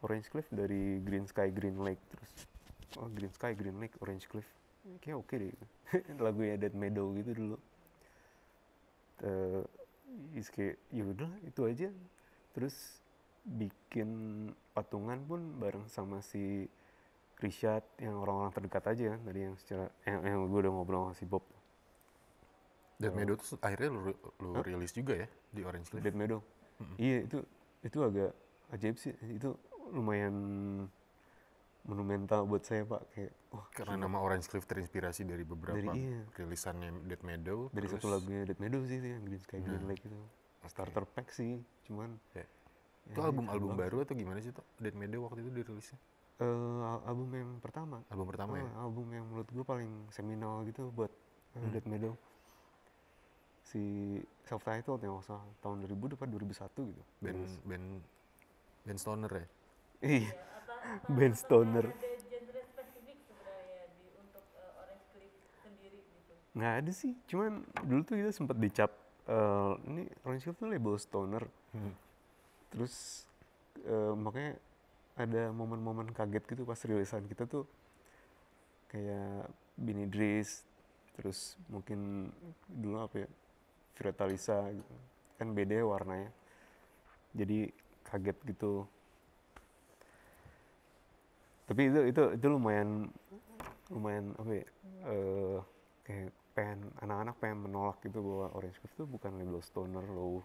Orange Cliff dari Green Sky Green Lake terus oh, Green Sky, Green Lake, Orange Cliff kayak oke okay deh gitu. lagunya Dead Meadow gitu dulu uh, is kayak yaudah itu aja terus bikin patungan pun bareng sama si Richard yang orang-orang terdekat aja kan tadi yang secara yang, yang gue udah ngobrol sama si Bob Dead Meadow tuh akhirnya lu, lu huh? rilis juga ya
di Orange Cliff Dead Meadow mm -hmm. iya
itu itu agak ajaib sih itu lumayan
monumental buat saya pak kayak oh, karena nama Orange Cliff terinspirasi dari beberapa dari, iya. rilisannya Dead Meadow dari terus... satu lagunya Dead Meadow sih yang Green Sky Green nah. Lake itu okay. starter pack sih cuman yeah. ya, itu album album baru atau gimana sih tuh Dead Meadow waktu itu dirilisnya
uh, album yang pertama album pertama uh, ya eh, album yang menurut gue paling seminal gitu buat eh, hmm. Dead Meadow si self titled yang masa tahun 2000 depan 2001 gitu band band band stoner ya iya. band stoner eh, gitu. nggak ada sih cuman dulu tuh kita sempat dicap uh, ini Orange siapa tuh label stoner hmm. terus uh, makanya ada momen-momen kaget gitu pas rilisan kita tuh kayak Bini Dries terus mungkin dulu apa ya Viretalisa gitu kan beda ya warnanya jadi kaget gitu tapi itu itu itu lumayan lumayan apa ya uh, kayak pengen anak-anak pengen menolak gitu bahwa Orange Curve itu bukan label stoner loh Oh,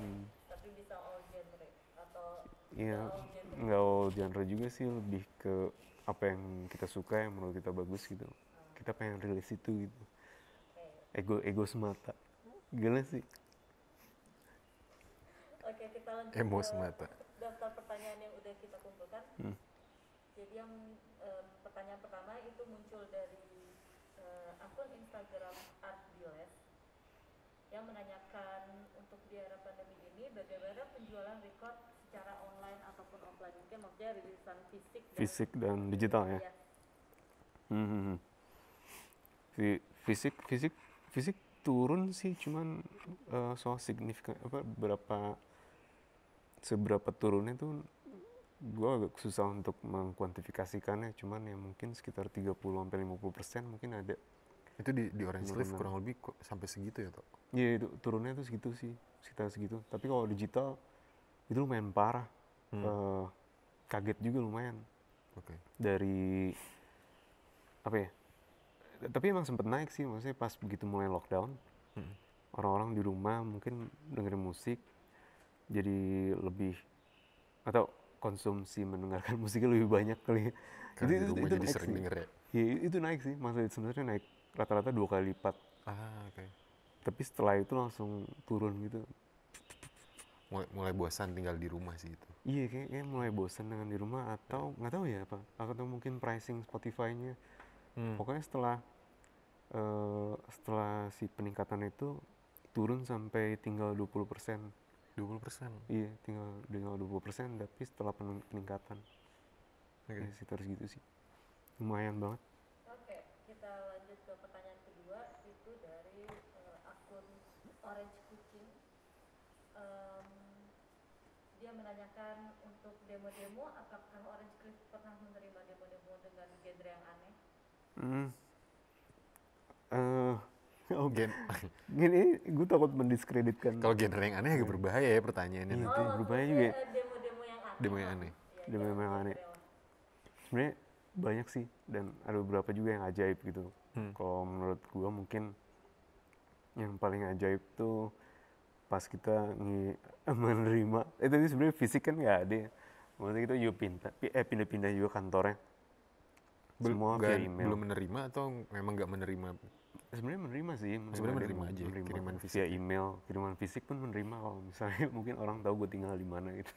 hmm. Tapi bisa all genre atau Iya, nggak
all genre juga sih lebih ke apa yang kita suka yang menurut kita bagus gitu. Oh. Kita pengen rilis itu gitu. Okay. Ego ego semata. gimana Gila sih.
Oke, okay, kita lanjut. semata. Daftar pertanyaan yang udah kita kumpulkan. Hmm. Jadi yang e, pertanyaan pertama itu muncul dari e, akun Instagram Artbiles yang menanyakan untuk di era pandemi ini bagaimana penjualan record secara online ataupun offline mungkin maksudnya rilisan fisik dan, fisik dan digital ya. ya.
Hmm. hmm, hmm.
Fisik fisik fisik turun sih cuman uh, soal signifikan apa berapa seberapa turunnya tuh gue agak susah untuk mengkuantifikasikannya cuman ya mungkin sekitar 30 sampai puluh persen mungkin ada itu di, di Orange sleeve kurang lebih kok sampai segitu ya toh iya itu turunnya itu segitu sih sekitar segitu tapi kalau digital itu lumayan parah hmm. uh, kaget juga lumayan okay. dari apa ya tapi emang sempet naik sih maksudnya pas begitu mulai lockdown orang hmm. orang-orang di rumah mungkin dengerin musik jadi lebih atau konsumsi mendengarkan musiknya lebih banyak kali ya. Kan itu, itu, itu jadi naik sering sih. denger ya? ya itu naik sih maksudnya sebenarnya naik rata-rata dua kali lipat ah oke okay. tapi setelah itu langsung turun
gitu mulai, mulai bosan tinggal di rumah sih itu
iya kayak, kayak mulai bosan dengan di rumah atau nggak ya. tahu ya apa atau mungkin pricing Spotify-nya hmm. pokoknya setelah uh, setelah si peningkatan itu turun sampai tinggal 20 persen
20% iya
tinggal tinggal 20% tapi setelah peningkatan oke okay. ya, sekitar segitu sih lumayan banget oke okay, kita lanjut ke
pertanyaan kedua itu dari uh, akun orange kucing um, dia menanyakan untuk demo-demo apakah orange cliff pernah menerima demo-demo dengan
genre yang aneh hmm.
uh, oh gen gini ah, gue takut mendiskreditkan kalau genre yang aneh agak berbahaya ya pertanyaannya iya, oh, itu berbahaya juga ya. eh, demo-demo yang aneh demo yang aneh iya, demo yang, aneh sebenarnya banyak sih dan ada beberapa juga yang ajaib gitu hmm. kalau menurut gue mungkin yang paling ajaib tuh pas kita menerima eh, itu sebenarnya fisik kan gak ada ya. maksudnya kita juga pindah eh pindah-pindah juga kantornya
Bel, semua gak, belum menerima atau
memang gak menerima sebenarnya menerima sih menerima, sebenarnya menerima, menerima aja menerima. kiriman fisik via ya. email kiriman fisik pun menerima kalau misalnya mungkin orang tahu gue tinggal di mana gitu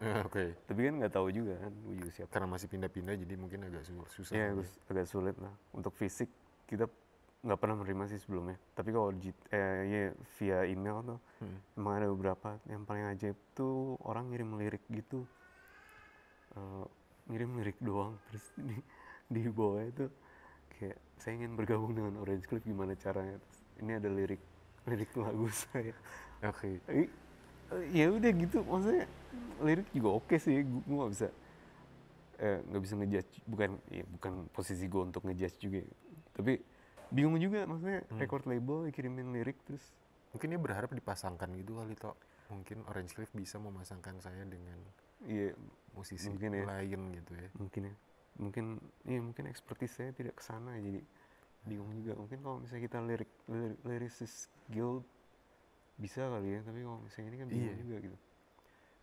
ah, Oke. Okay. Tapi kan nggak tahu juga kan gue siapa. Karena masih pindah-pindah jadi mungkin agak susah. Iya, yeah, agak sulit lah. Untuk fisik kita nggak pernah menerima sih sebelumnya. Tapi kalau eh, ya, via email tuh hmm. emang ada beberapa. Yang paling ajaib tuh orang ngirim lirik gitu. Uh, ngirim lirik doang terus di, di bawah itu kayak saya ingin bergabung dengan Orange Club gimana caranya Terus, ini ada lirik lirik lagu saya oke okay. ya udah gitu maksudnya lirik juga oke okay sih gue nggak bisa eh, nggak eh, bisa ngejudge bukan ya bukan posisi gue untuk ngejudge juga ya. tapi
bingung juga maksudnya hmm. record label kirimin lirik terus mungkin dia berharap dipasangkan gitu kali toh mungkin Orange Cliff bisa memasangkan saya dengan yeah, musisi mungkin ya. lain gitu ya
mungkin ya mungkin ya mungkin ekspertis saya tidak ke sana jadi bingung juga mungkin kalau misalnya kita lirik, lirik lyricist guild bisa kali ya tapi kalau misalnya ini kan bingung iya. juga gitu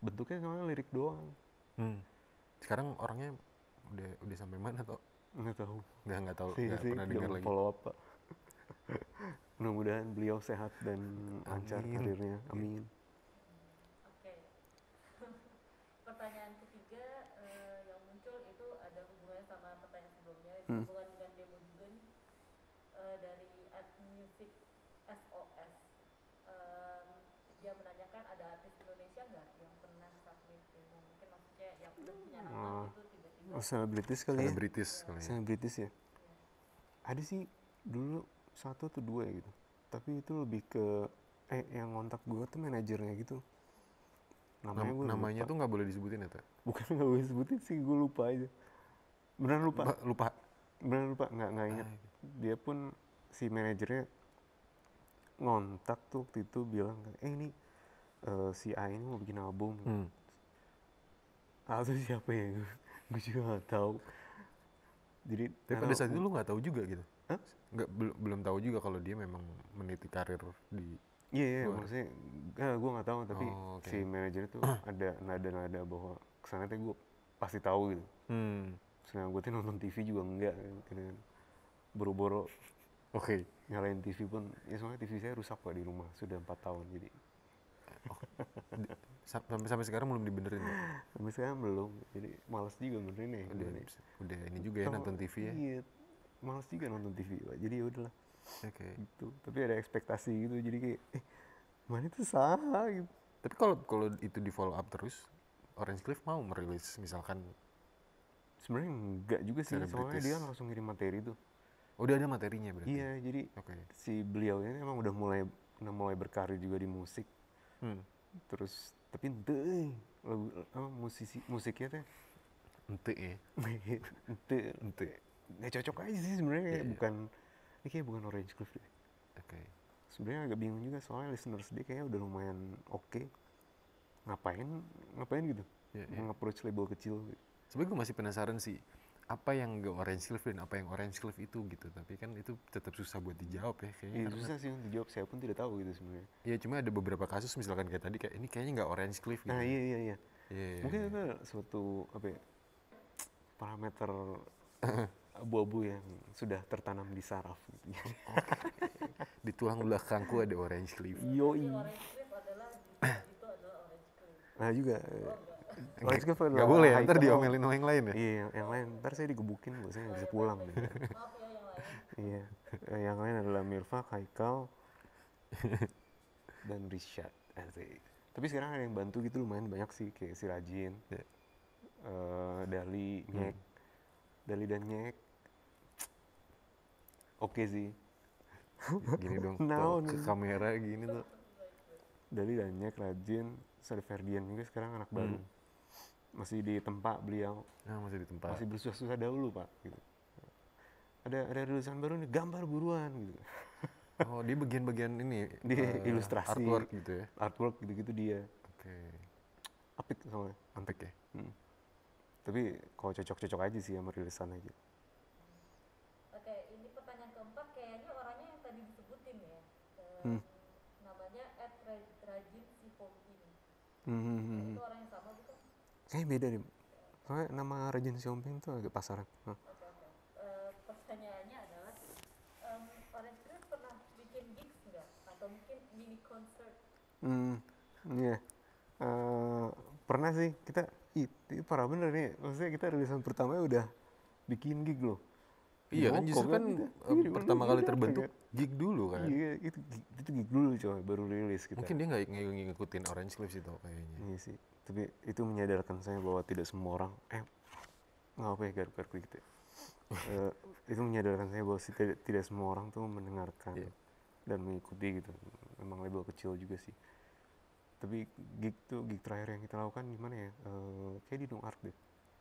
bentuknya kemarin lirik doang
hmm.
sekarang orangnya udah udah sampai mana atau nggak tahu nggak nggak tahu iya nggak si, pernah dengar lagi follow up
mudah-mudahan beliau sehat dan lancar karirnya
amin
hubungan hmm. dengan demo juga nih uh, dari at music SOS um, dia menanyakan ada artis Indonesia nggak yang pernah submit demo mungkin maksudnya yang belum punya nama oh. itu
tiba-tiba oh selebritis kali ya selebritis kali ya selebritis ya. ya ada sih dulu satu atau dua ya gitu tapi itu lebih ke eh yang kontak gue tuh manajernya gitu namanya gue namanya lupa. tuh
nggak boleh disebutin ya tak
bukan nggak boleh disebutin sih gue lupa aja benar lupa ba lupa benar lupa nggak nggak ingat ah, gitu. dia pun si manajernya ngontak tuh waktu itu bilang eh ini uh, si A ini mau bikin album hmm. A siapa ya
gue juga nggak tahu jadi
tapi pada saat itu lu
nggak tahu juga gitu nggak belum belum tahu juga kalau dia memang meniti karir di
iya yeah, yeah, maksudnya nah, gue nggak tahu tapi oh, okay. si manajernya tuh ada nada-nada bahwa kesannya tuh gue pasti tahu gitu hmm sedangkan gue nonton TV juga enggak gitu kan boro-boro oke okay. nyalain TV pun ya soalnya TV saya rusak pak di rumah sudah empat tahun jadi oh, sampai sampai sekarang belum dibenerin ya? sampai sekarang belum jadi malas juga benerin ya udah, udah ini juga ya nonton TV ya iya, malas juga nonton TV
pak jadi ya udahlah oke okay. gitu tapi ada ekspektasi gitu jadi kayak eh, mana itu salah gitu tapi kalau kalau itu di follow up terus Orange Cliff mau merilis misalkan sebenarnya enggak juga sih Selebritis. soalnya dia kan langsung ngirim materi tuh udah oh, ada
materinya berarti iya jadi okay. si beliau ini emang udah mulai udah mulai berkarir juga di musik hmm. terus tapi ente lagu apa musisi musiknya teh ente ya ente ente nggak cocok aja sih sebenarnya yeah, iya. bukan yeah. ini kayak bukan Orange Cliff deh oke okay. sebenarnya agak bingung juga soalnya listener dia kayaknya udah lumayan
oke okay. ngapain ngapain gitu yeah, yeah. nge label kecil gitu sebenarnya gue masih penasaran sih apa yang gak orange cliff dan apa yang orange cliff itu gitu tapi kan itu tetap susah buat dijawab ya kayaknya ya, susah sih untuk dijawab
saya pun tidak tahu gitu sebenarnya
ya cuma ada beberapa kasus misalkan kayak tadi kayak ini kayaknya nggak orange cliff gitu nah ya. iya iya iya yeah, iya, mungkin yeah. itu suatu apa
ya, parameter abu-abu yang sudah tertanam di
saraf gitu. di tulang belakangku ada orange sleeve yoi nah juga eh,
Lions
Club adalah Gak boleh ya, ntar diomelin sama yang lain ya? Iya, yang lain. Ntar saya digebukin, gue saya nggak bisa pulang. iya, eh, yang lain adalah Mirfa, Haikal, dan Rishad. Tapi sekarang ada yang bantu gitu lumayan banyak sih, kayak si Rajin, ya. eh, Dali, hmm. Nyek. Dali dan Nyek. Oke sih. Gini dong, nah, ke kamera gini tuh. Dali dan Nyek, Rajin, Sari Ferdian juga sekarang anak baru. Hmm masih di tempat beliau. Nah, masih di tempat. Masih bersusah-susah dahulu, Pak. Gitu. Ada ada tulisan baru nih, gambar buruan gitu. Oh, di bagian-bagian ini di uh, ilustrasi artwork gitu ya. Artwork gitu-gitu dia. Oke. Okay. Apik sama Apik ya. Hmm. Tapi kalau cocok-cocok aja sih sama rilisan aja.
Oke, ini pertanyaan keempat kayaknya orangnya yang tadi disebutin ya. Hmm. Eh, namanya Ed Rajin hmm,
hmm, hmm, hmm. Itu orang Kayak beda deh soalnya nama Rajen Xiaoping tuh agak pasaran nah. uh, eh, pertanyaannya adalah um, Orange Grove pernah bikin gigs nggak atau mungkin mini concert hmm iya yeah. uh, pernah sih kita itu parah bener nih maksudnya kita rilisan pertama udah bikin gig loh
Iya, iya kan justru kan,
eh, iya, pertama kali terbentuk kan. gig dulu kan. Iya itu, itu gig dulu coy baru rilis kita. Gitu. Mungkin dia gak ng ngikutin Orange Clips itu kayaknya. Iya sih. Tapi itu menyadarkan saya bahwa tidak semua orang eh nggak apa ya garuk-garuk gitu. Ya. uh, eh, itu menyadarkan saya bahwa tidak, tidak semua orang tuh mendengarkan yeah. dan mengikuti gitu. Memang label kecil juga sih. Tapi gig tuh gig terakhir yang kita lakukan gimana ya? Uh, kayak di Dung Art deh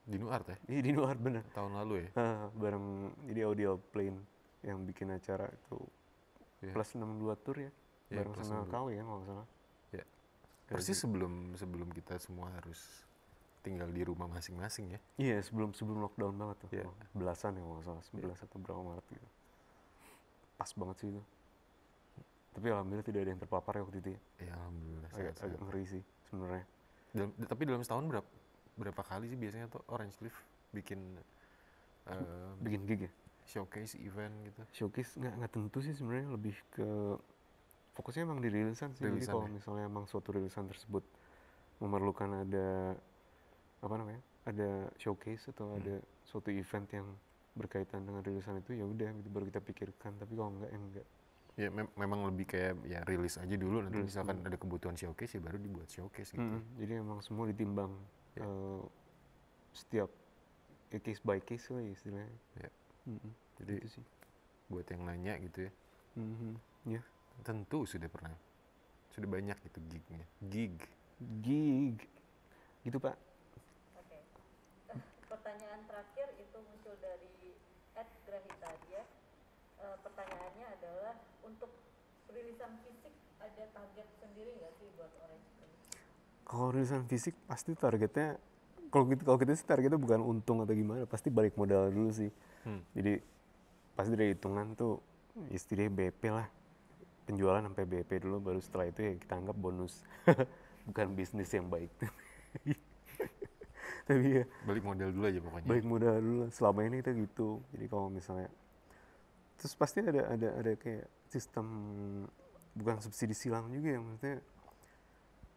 Dino Art ya? Iya Dino Art bener. Tahun lalu ya? Uh, bareng jadi audio plane yang bikin
acara itu yeah. plus
62 tour ya? Yeah, bareng sama kau ya kalau salah.
Ya. Yeah. Persis gitu. sebelum sebelum kita semua harus tinggal di rumah masing-masing ya?
Iya yeah, sebelum sebelum lockdown banget tuh. Yeah. Belasan ya kalau salah, iya. sebelas yeah.
atau berapa Maret gitu.
Pas banget sih itu. Tapi alhamdulillah tidak ada yang terpapar ya waktu itu ya. Iya alhamdulillah. Agak, agak ngeri sih sebenarnya.
Dalam, tapi dalam setahun berapa? berapa kali sih biasanya tuh Orange Leaf bikin uh, bikin gig ya? Showcase event gitu.
Showcase nggak nggak tentu sih sebenarnya lebih ke fokusnya emang di rilisan sih. Rilisan Jadi kalau ya? misalnya emang suatu rilisan tersebut memerlukan ada apa namanya? ada showcase atau hmm. ada suatu event yang berkaitan dengan rilisan itu ya udah gitu baru kita pikirkan tapi kalau enggak ya enggak
ya me memang lebih kayak ya rilis aja dulu nanti rilis misalkan hmm. ada kebutuhan showcase ya baru dibuat showcase gitu hmm, jadi emang semua ditimbang yeah. Ya. uh, setiap ya case by case lah istilahnya yeah. mm -hmm. jadi itu sih buat yang nanya gitu ya mm -hmm. yeah. tentu sudah pernah sudah banyak itu gignya gig gig gitu pak nah, pertanyaan terakhir itu
muncul dari Ed Grahitadia e, eh, pertanyaannya adalah untuk rilisan fisik ada target sendiri nggak sih buat Orange
kalau urusan fisik pasti targetnya kalau kita gitu, kalau kita sih targetnya bukan untung atau gimana pasti balik modal dulu sih hmm. jadi pasti dari hitungan tuh istilahnya BP lah penjualan sampai BP dulu baru setelah itu ya kita anggap bonus bukan bisnis yang baik tapi ya balik modal dulu aja pokoknya balik modal dulu selama ini kita gitu jadi kalau misalnya terus pasti ada ada ada kayak sistem bukan subsidi silang juga ya maksudnya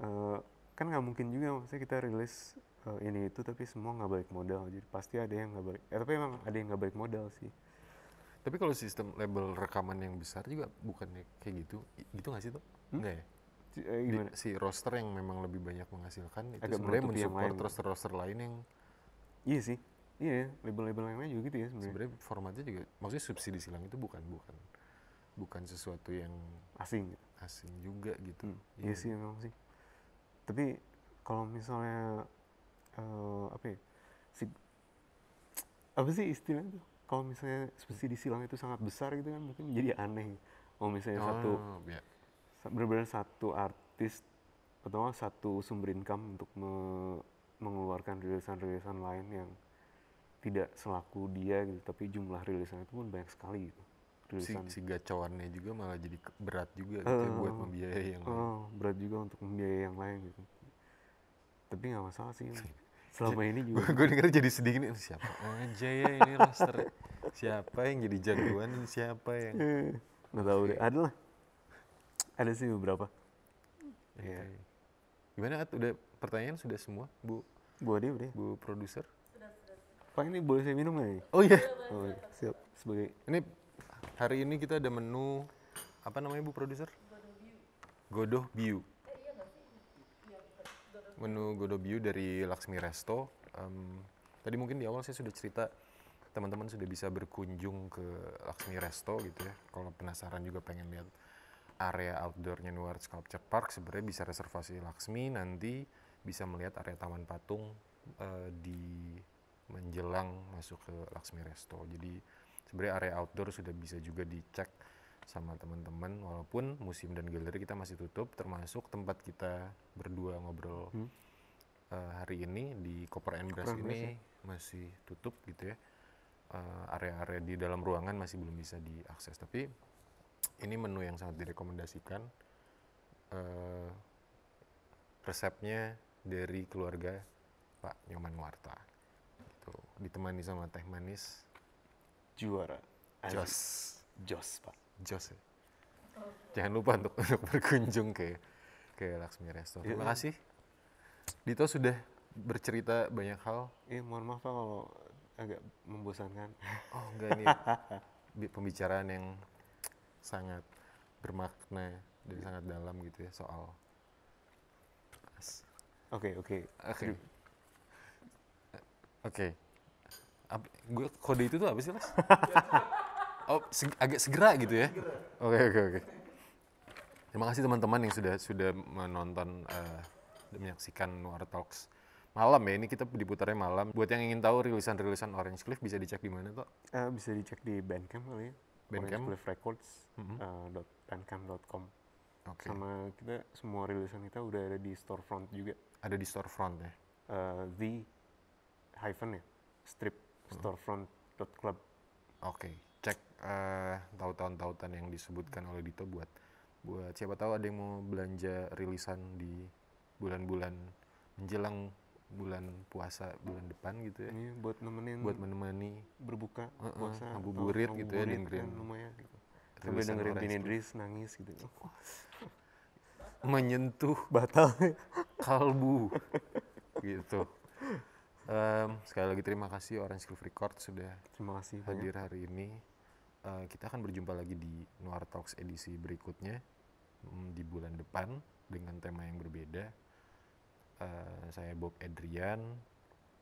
uh, kan nggak mungkin juga maksudnya kita rilis uh, ini itu tapi semua nggak balik modal jadi pasti ada yang nggak balik eh, tapi emang ada yang nggak balik modal sih tapi kalau sistem label
rekaman yang besar juga bukan kayak gitu gitu nggak sih tuh hmm? nggak ya si, eh, Di, si roster yang memang lebih banyak menghasilkan itu Agak sebenarnya mensupport roster roster lain yang iya sih iya label-label yang lain juga gitu ya sebenarnya sebenarnya formatnya juga maksudnya subsidi silang itu bukan bukan bukan sesuatu yang asing asing juga gitu hmm. iya, iya sih memang
sih tapi kalau misalnya uh, apa ya si, apa sih istilah itu kalau misalnya di silang itu sangat besar gitu kan mungkin jadi aneh kalau misalnya oh, satu yeah. benar-benar satu artis atau satu sumber income untuk me mengeluarkan rilisan-rilisan lain yang tidak selaku dia gitu tapi jumlah rilisan itu pun banyak sekali gitu sih si,
si gacauannya juga malah jadi berat juga gitu uh, ya, buat membiayai yang uh, lain berat juga untuk membiayai yang lain gitu
tapi nggak masalah sih selama ini juga gue denger jadi
sedih nih siapa aja ya ini roster siapa yang jadi jagoan siapa yang iya. nggak tahu deh ada lah ada sih beberapa Iya. gimana at udah pertanyaan sudah semua bu bu Adi udah ya? bu produser pak ini boleh saya minum nggak ya? oh iya oh, iya. siap sebagai ini Hari ini kita ada menu apa namanya Bu produser? Godoh Biu. Menu Godoh Biu dari Laksmi Resto. Um, tadi mungkin di awal saya sudah cerita teman-teman sudah bisa berkunjung ke Laksmi Resto gitu ya. Kalau penasaran juga pengen lihat area outdoornya New Art Sculpture Park sebenarnya bisa reservasi Laksmi nanti bisa melihat area Taman Patung uh, di menjelang masuk ke Laksmi Resto. Jadi sebenarnya area outdoor sudah bisa juga dicek sama teman-teman walaupun musim dan galeri kita masih tutup termasuk tempat kita berdua ngobrol hmm. uh, hari ini di Copper and Brass ini ya? masih tutup gitu ya eh, area-area uh, di dalam ruangan masih belum bisa diakses tapi ini menu yang sangat direkomendasikan uh, resepnya dari keluarga Pak Nyoman Warta gitu ditemani sama teh manis juara. Anjing. Jos. Jos, Pak. Jos. Ya. Jangan lupa untuk, untuk berkunjung ke ke Laksmi Resto. Terima iya. kasih. Dito sudah bercerita banyak hal. Iya, mohon maaf Pak kalau agak membosankan. Oh, enggak ini pembicaraan yang sangat bermakna dan sangat dalam gitu ya soal Oke, oke. Oke. Oke gue kode itu tuh apa sih, mas? oh, se agak segera gitu ya. Oke, oke, oke. Terima kasih teman-teman yang sudah sudah menonton uh, menyaksikan Noir Talks malam ya ini kita diputarnya malam. Buat yang ingin tahu rilisan-rilisan Orange Cliff bisa dicek di mana tuh? Eh, bisa dicek di Bandcamp kali ya. Bandcamp. Orange Cliff Records. Mm-hmm. Eh, bandcamp.com. Oke. Sama kita semua rilisan kita
udah ada di storefront juga. Ada di storefront ya. the hyphen ya.
Strip storefront.club. Oke, okay. cek uh, tautan-tautan yang disebutkan oleh Dito buat buat siapa tahu ada yang mau belanja rilisan di bulan-bulan menjelang bulan puasa bulan depan gitu ya. Ini iya, buat nemenin buat menemani berbuka uh -uh, puasa ngabuburit gitu ya dengerin kan lumayan gitu. Sambil dengerin Tini Idris nangis gitu. Menyentuh batal kalbu gitu. Um, sekali lagi terima kasih Orange Groove Record sudah terima kasih hadir banyak. hari ini. Uh, kita akan berjumpa lagi di Noir Talks edisi berikutnya um, di bulan depan dengan tema yang berbeda. Uh, saya Bob Adrian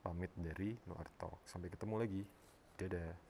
pamit dari Noir
Talks Sampai ketemu lagi. Dadah.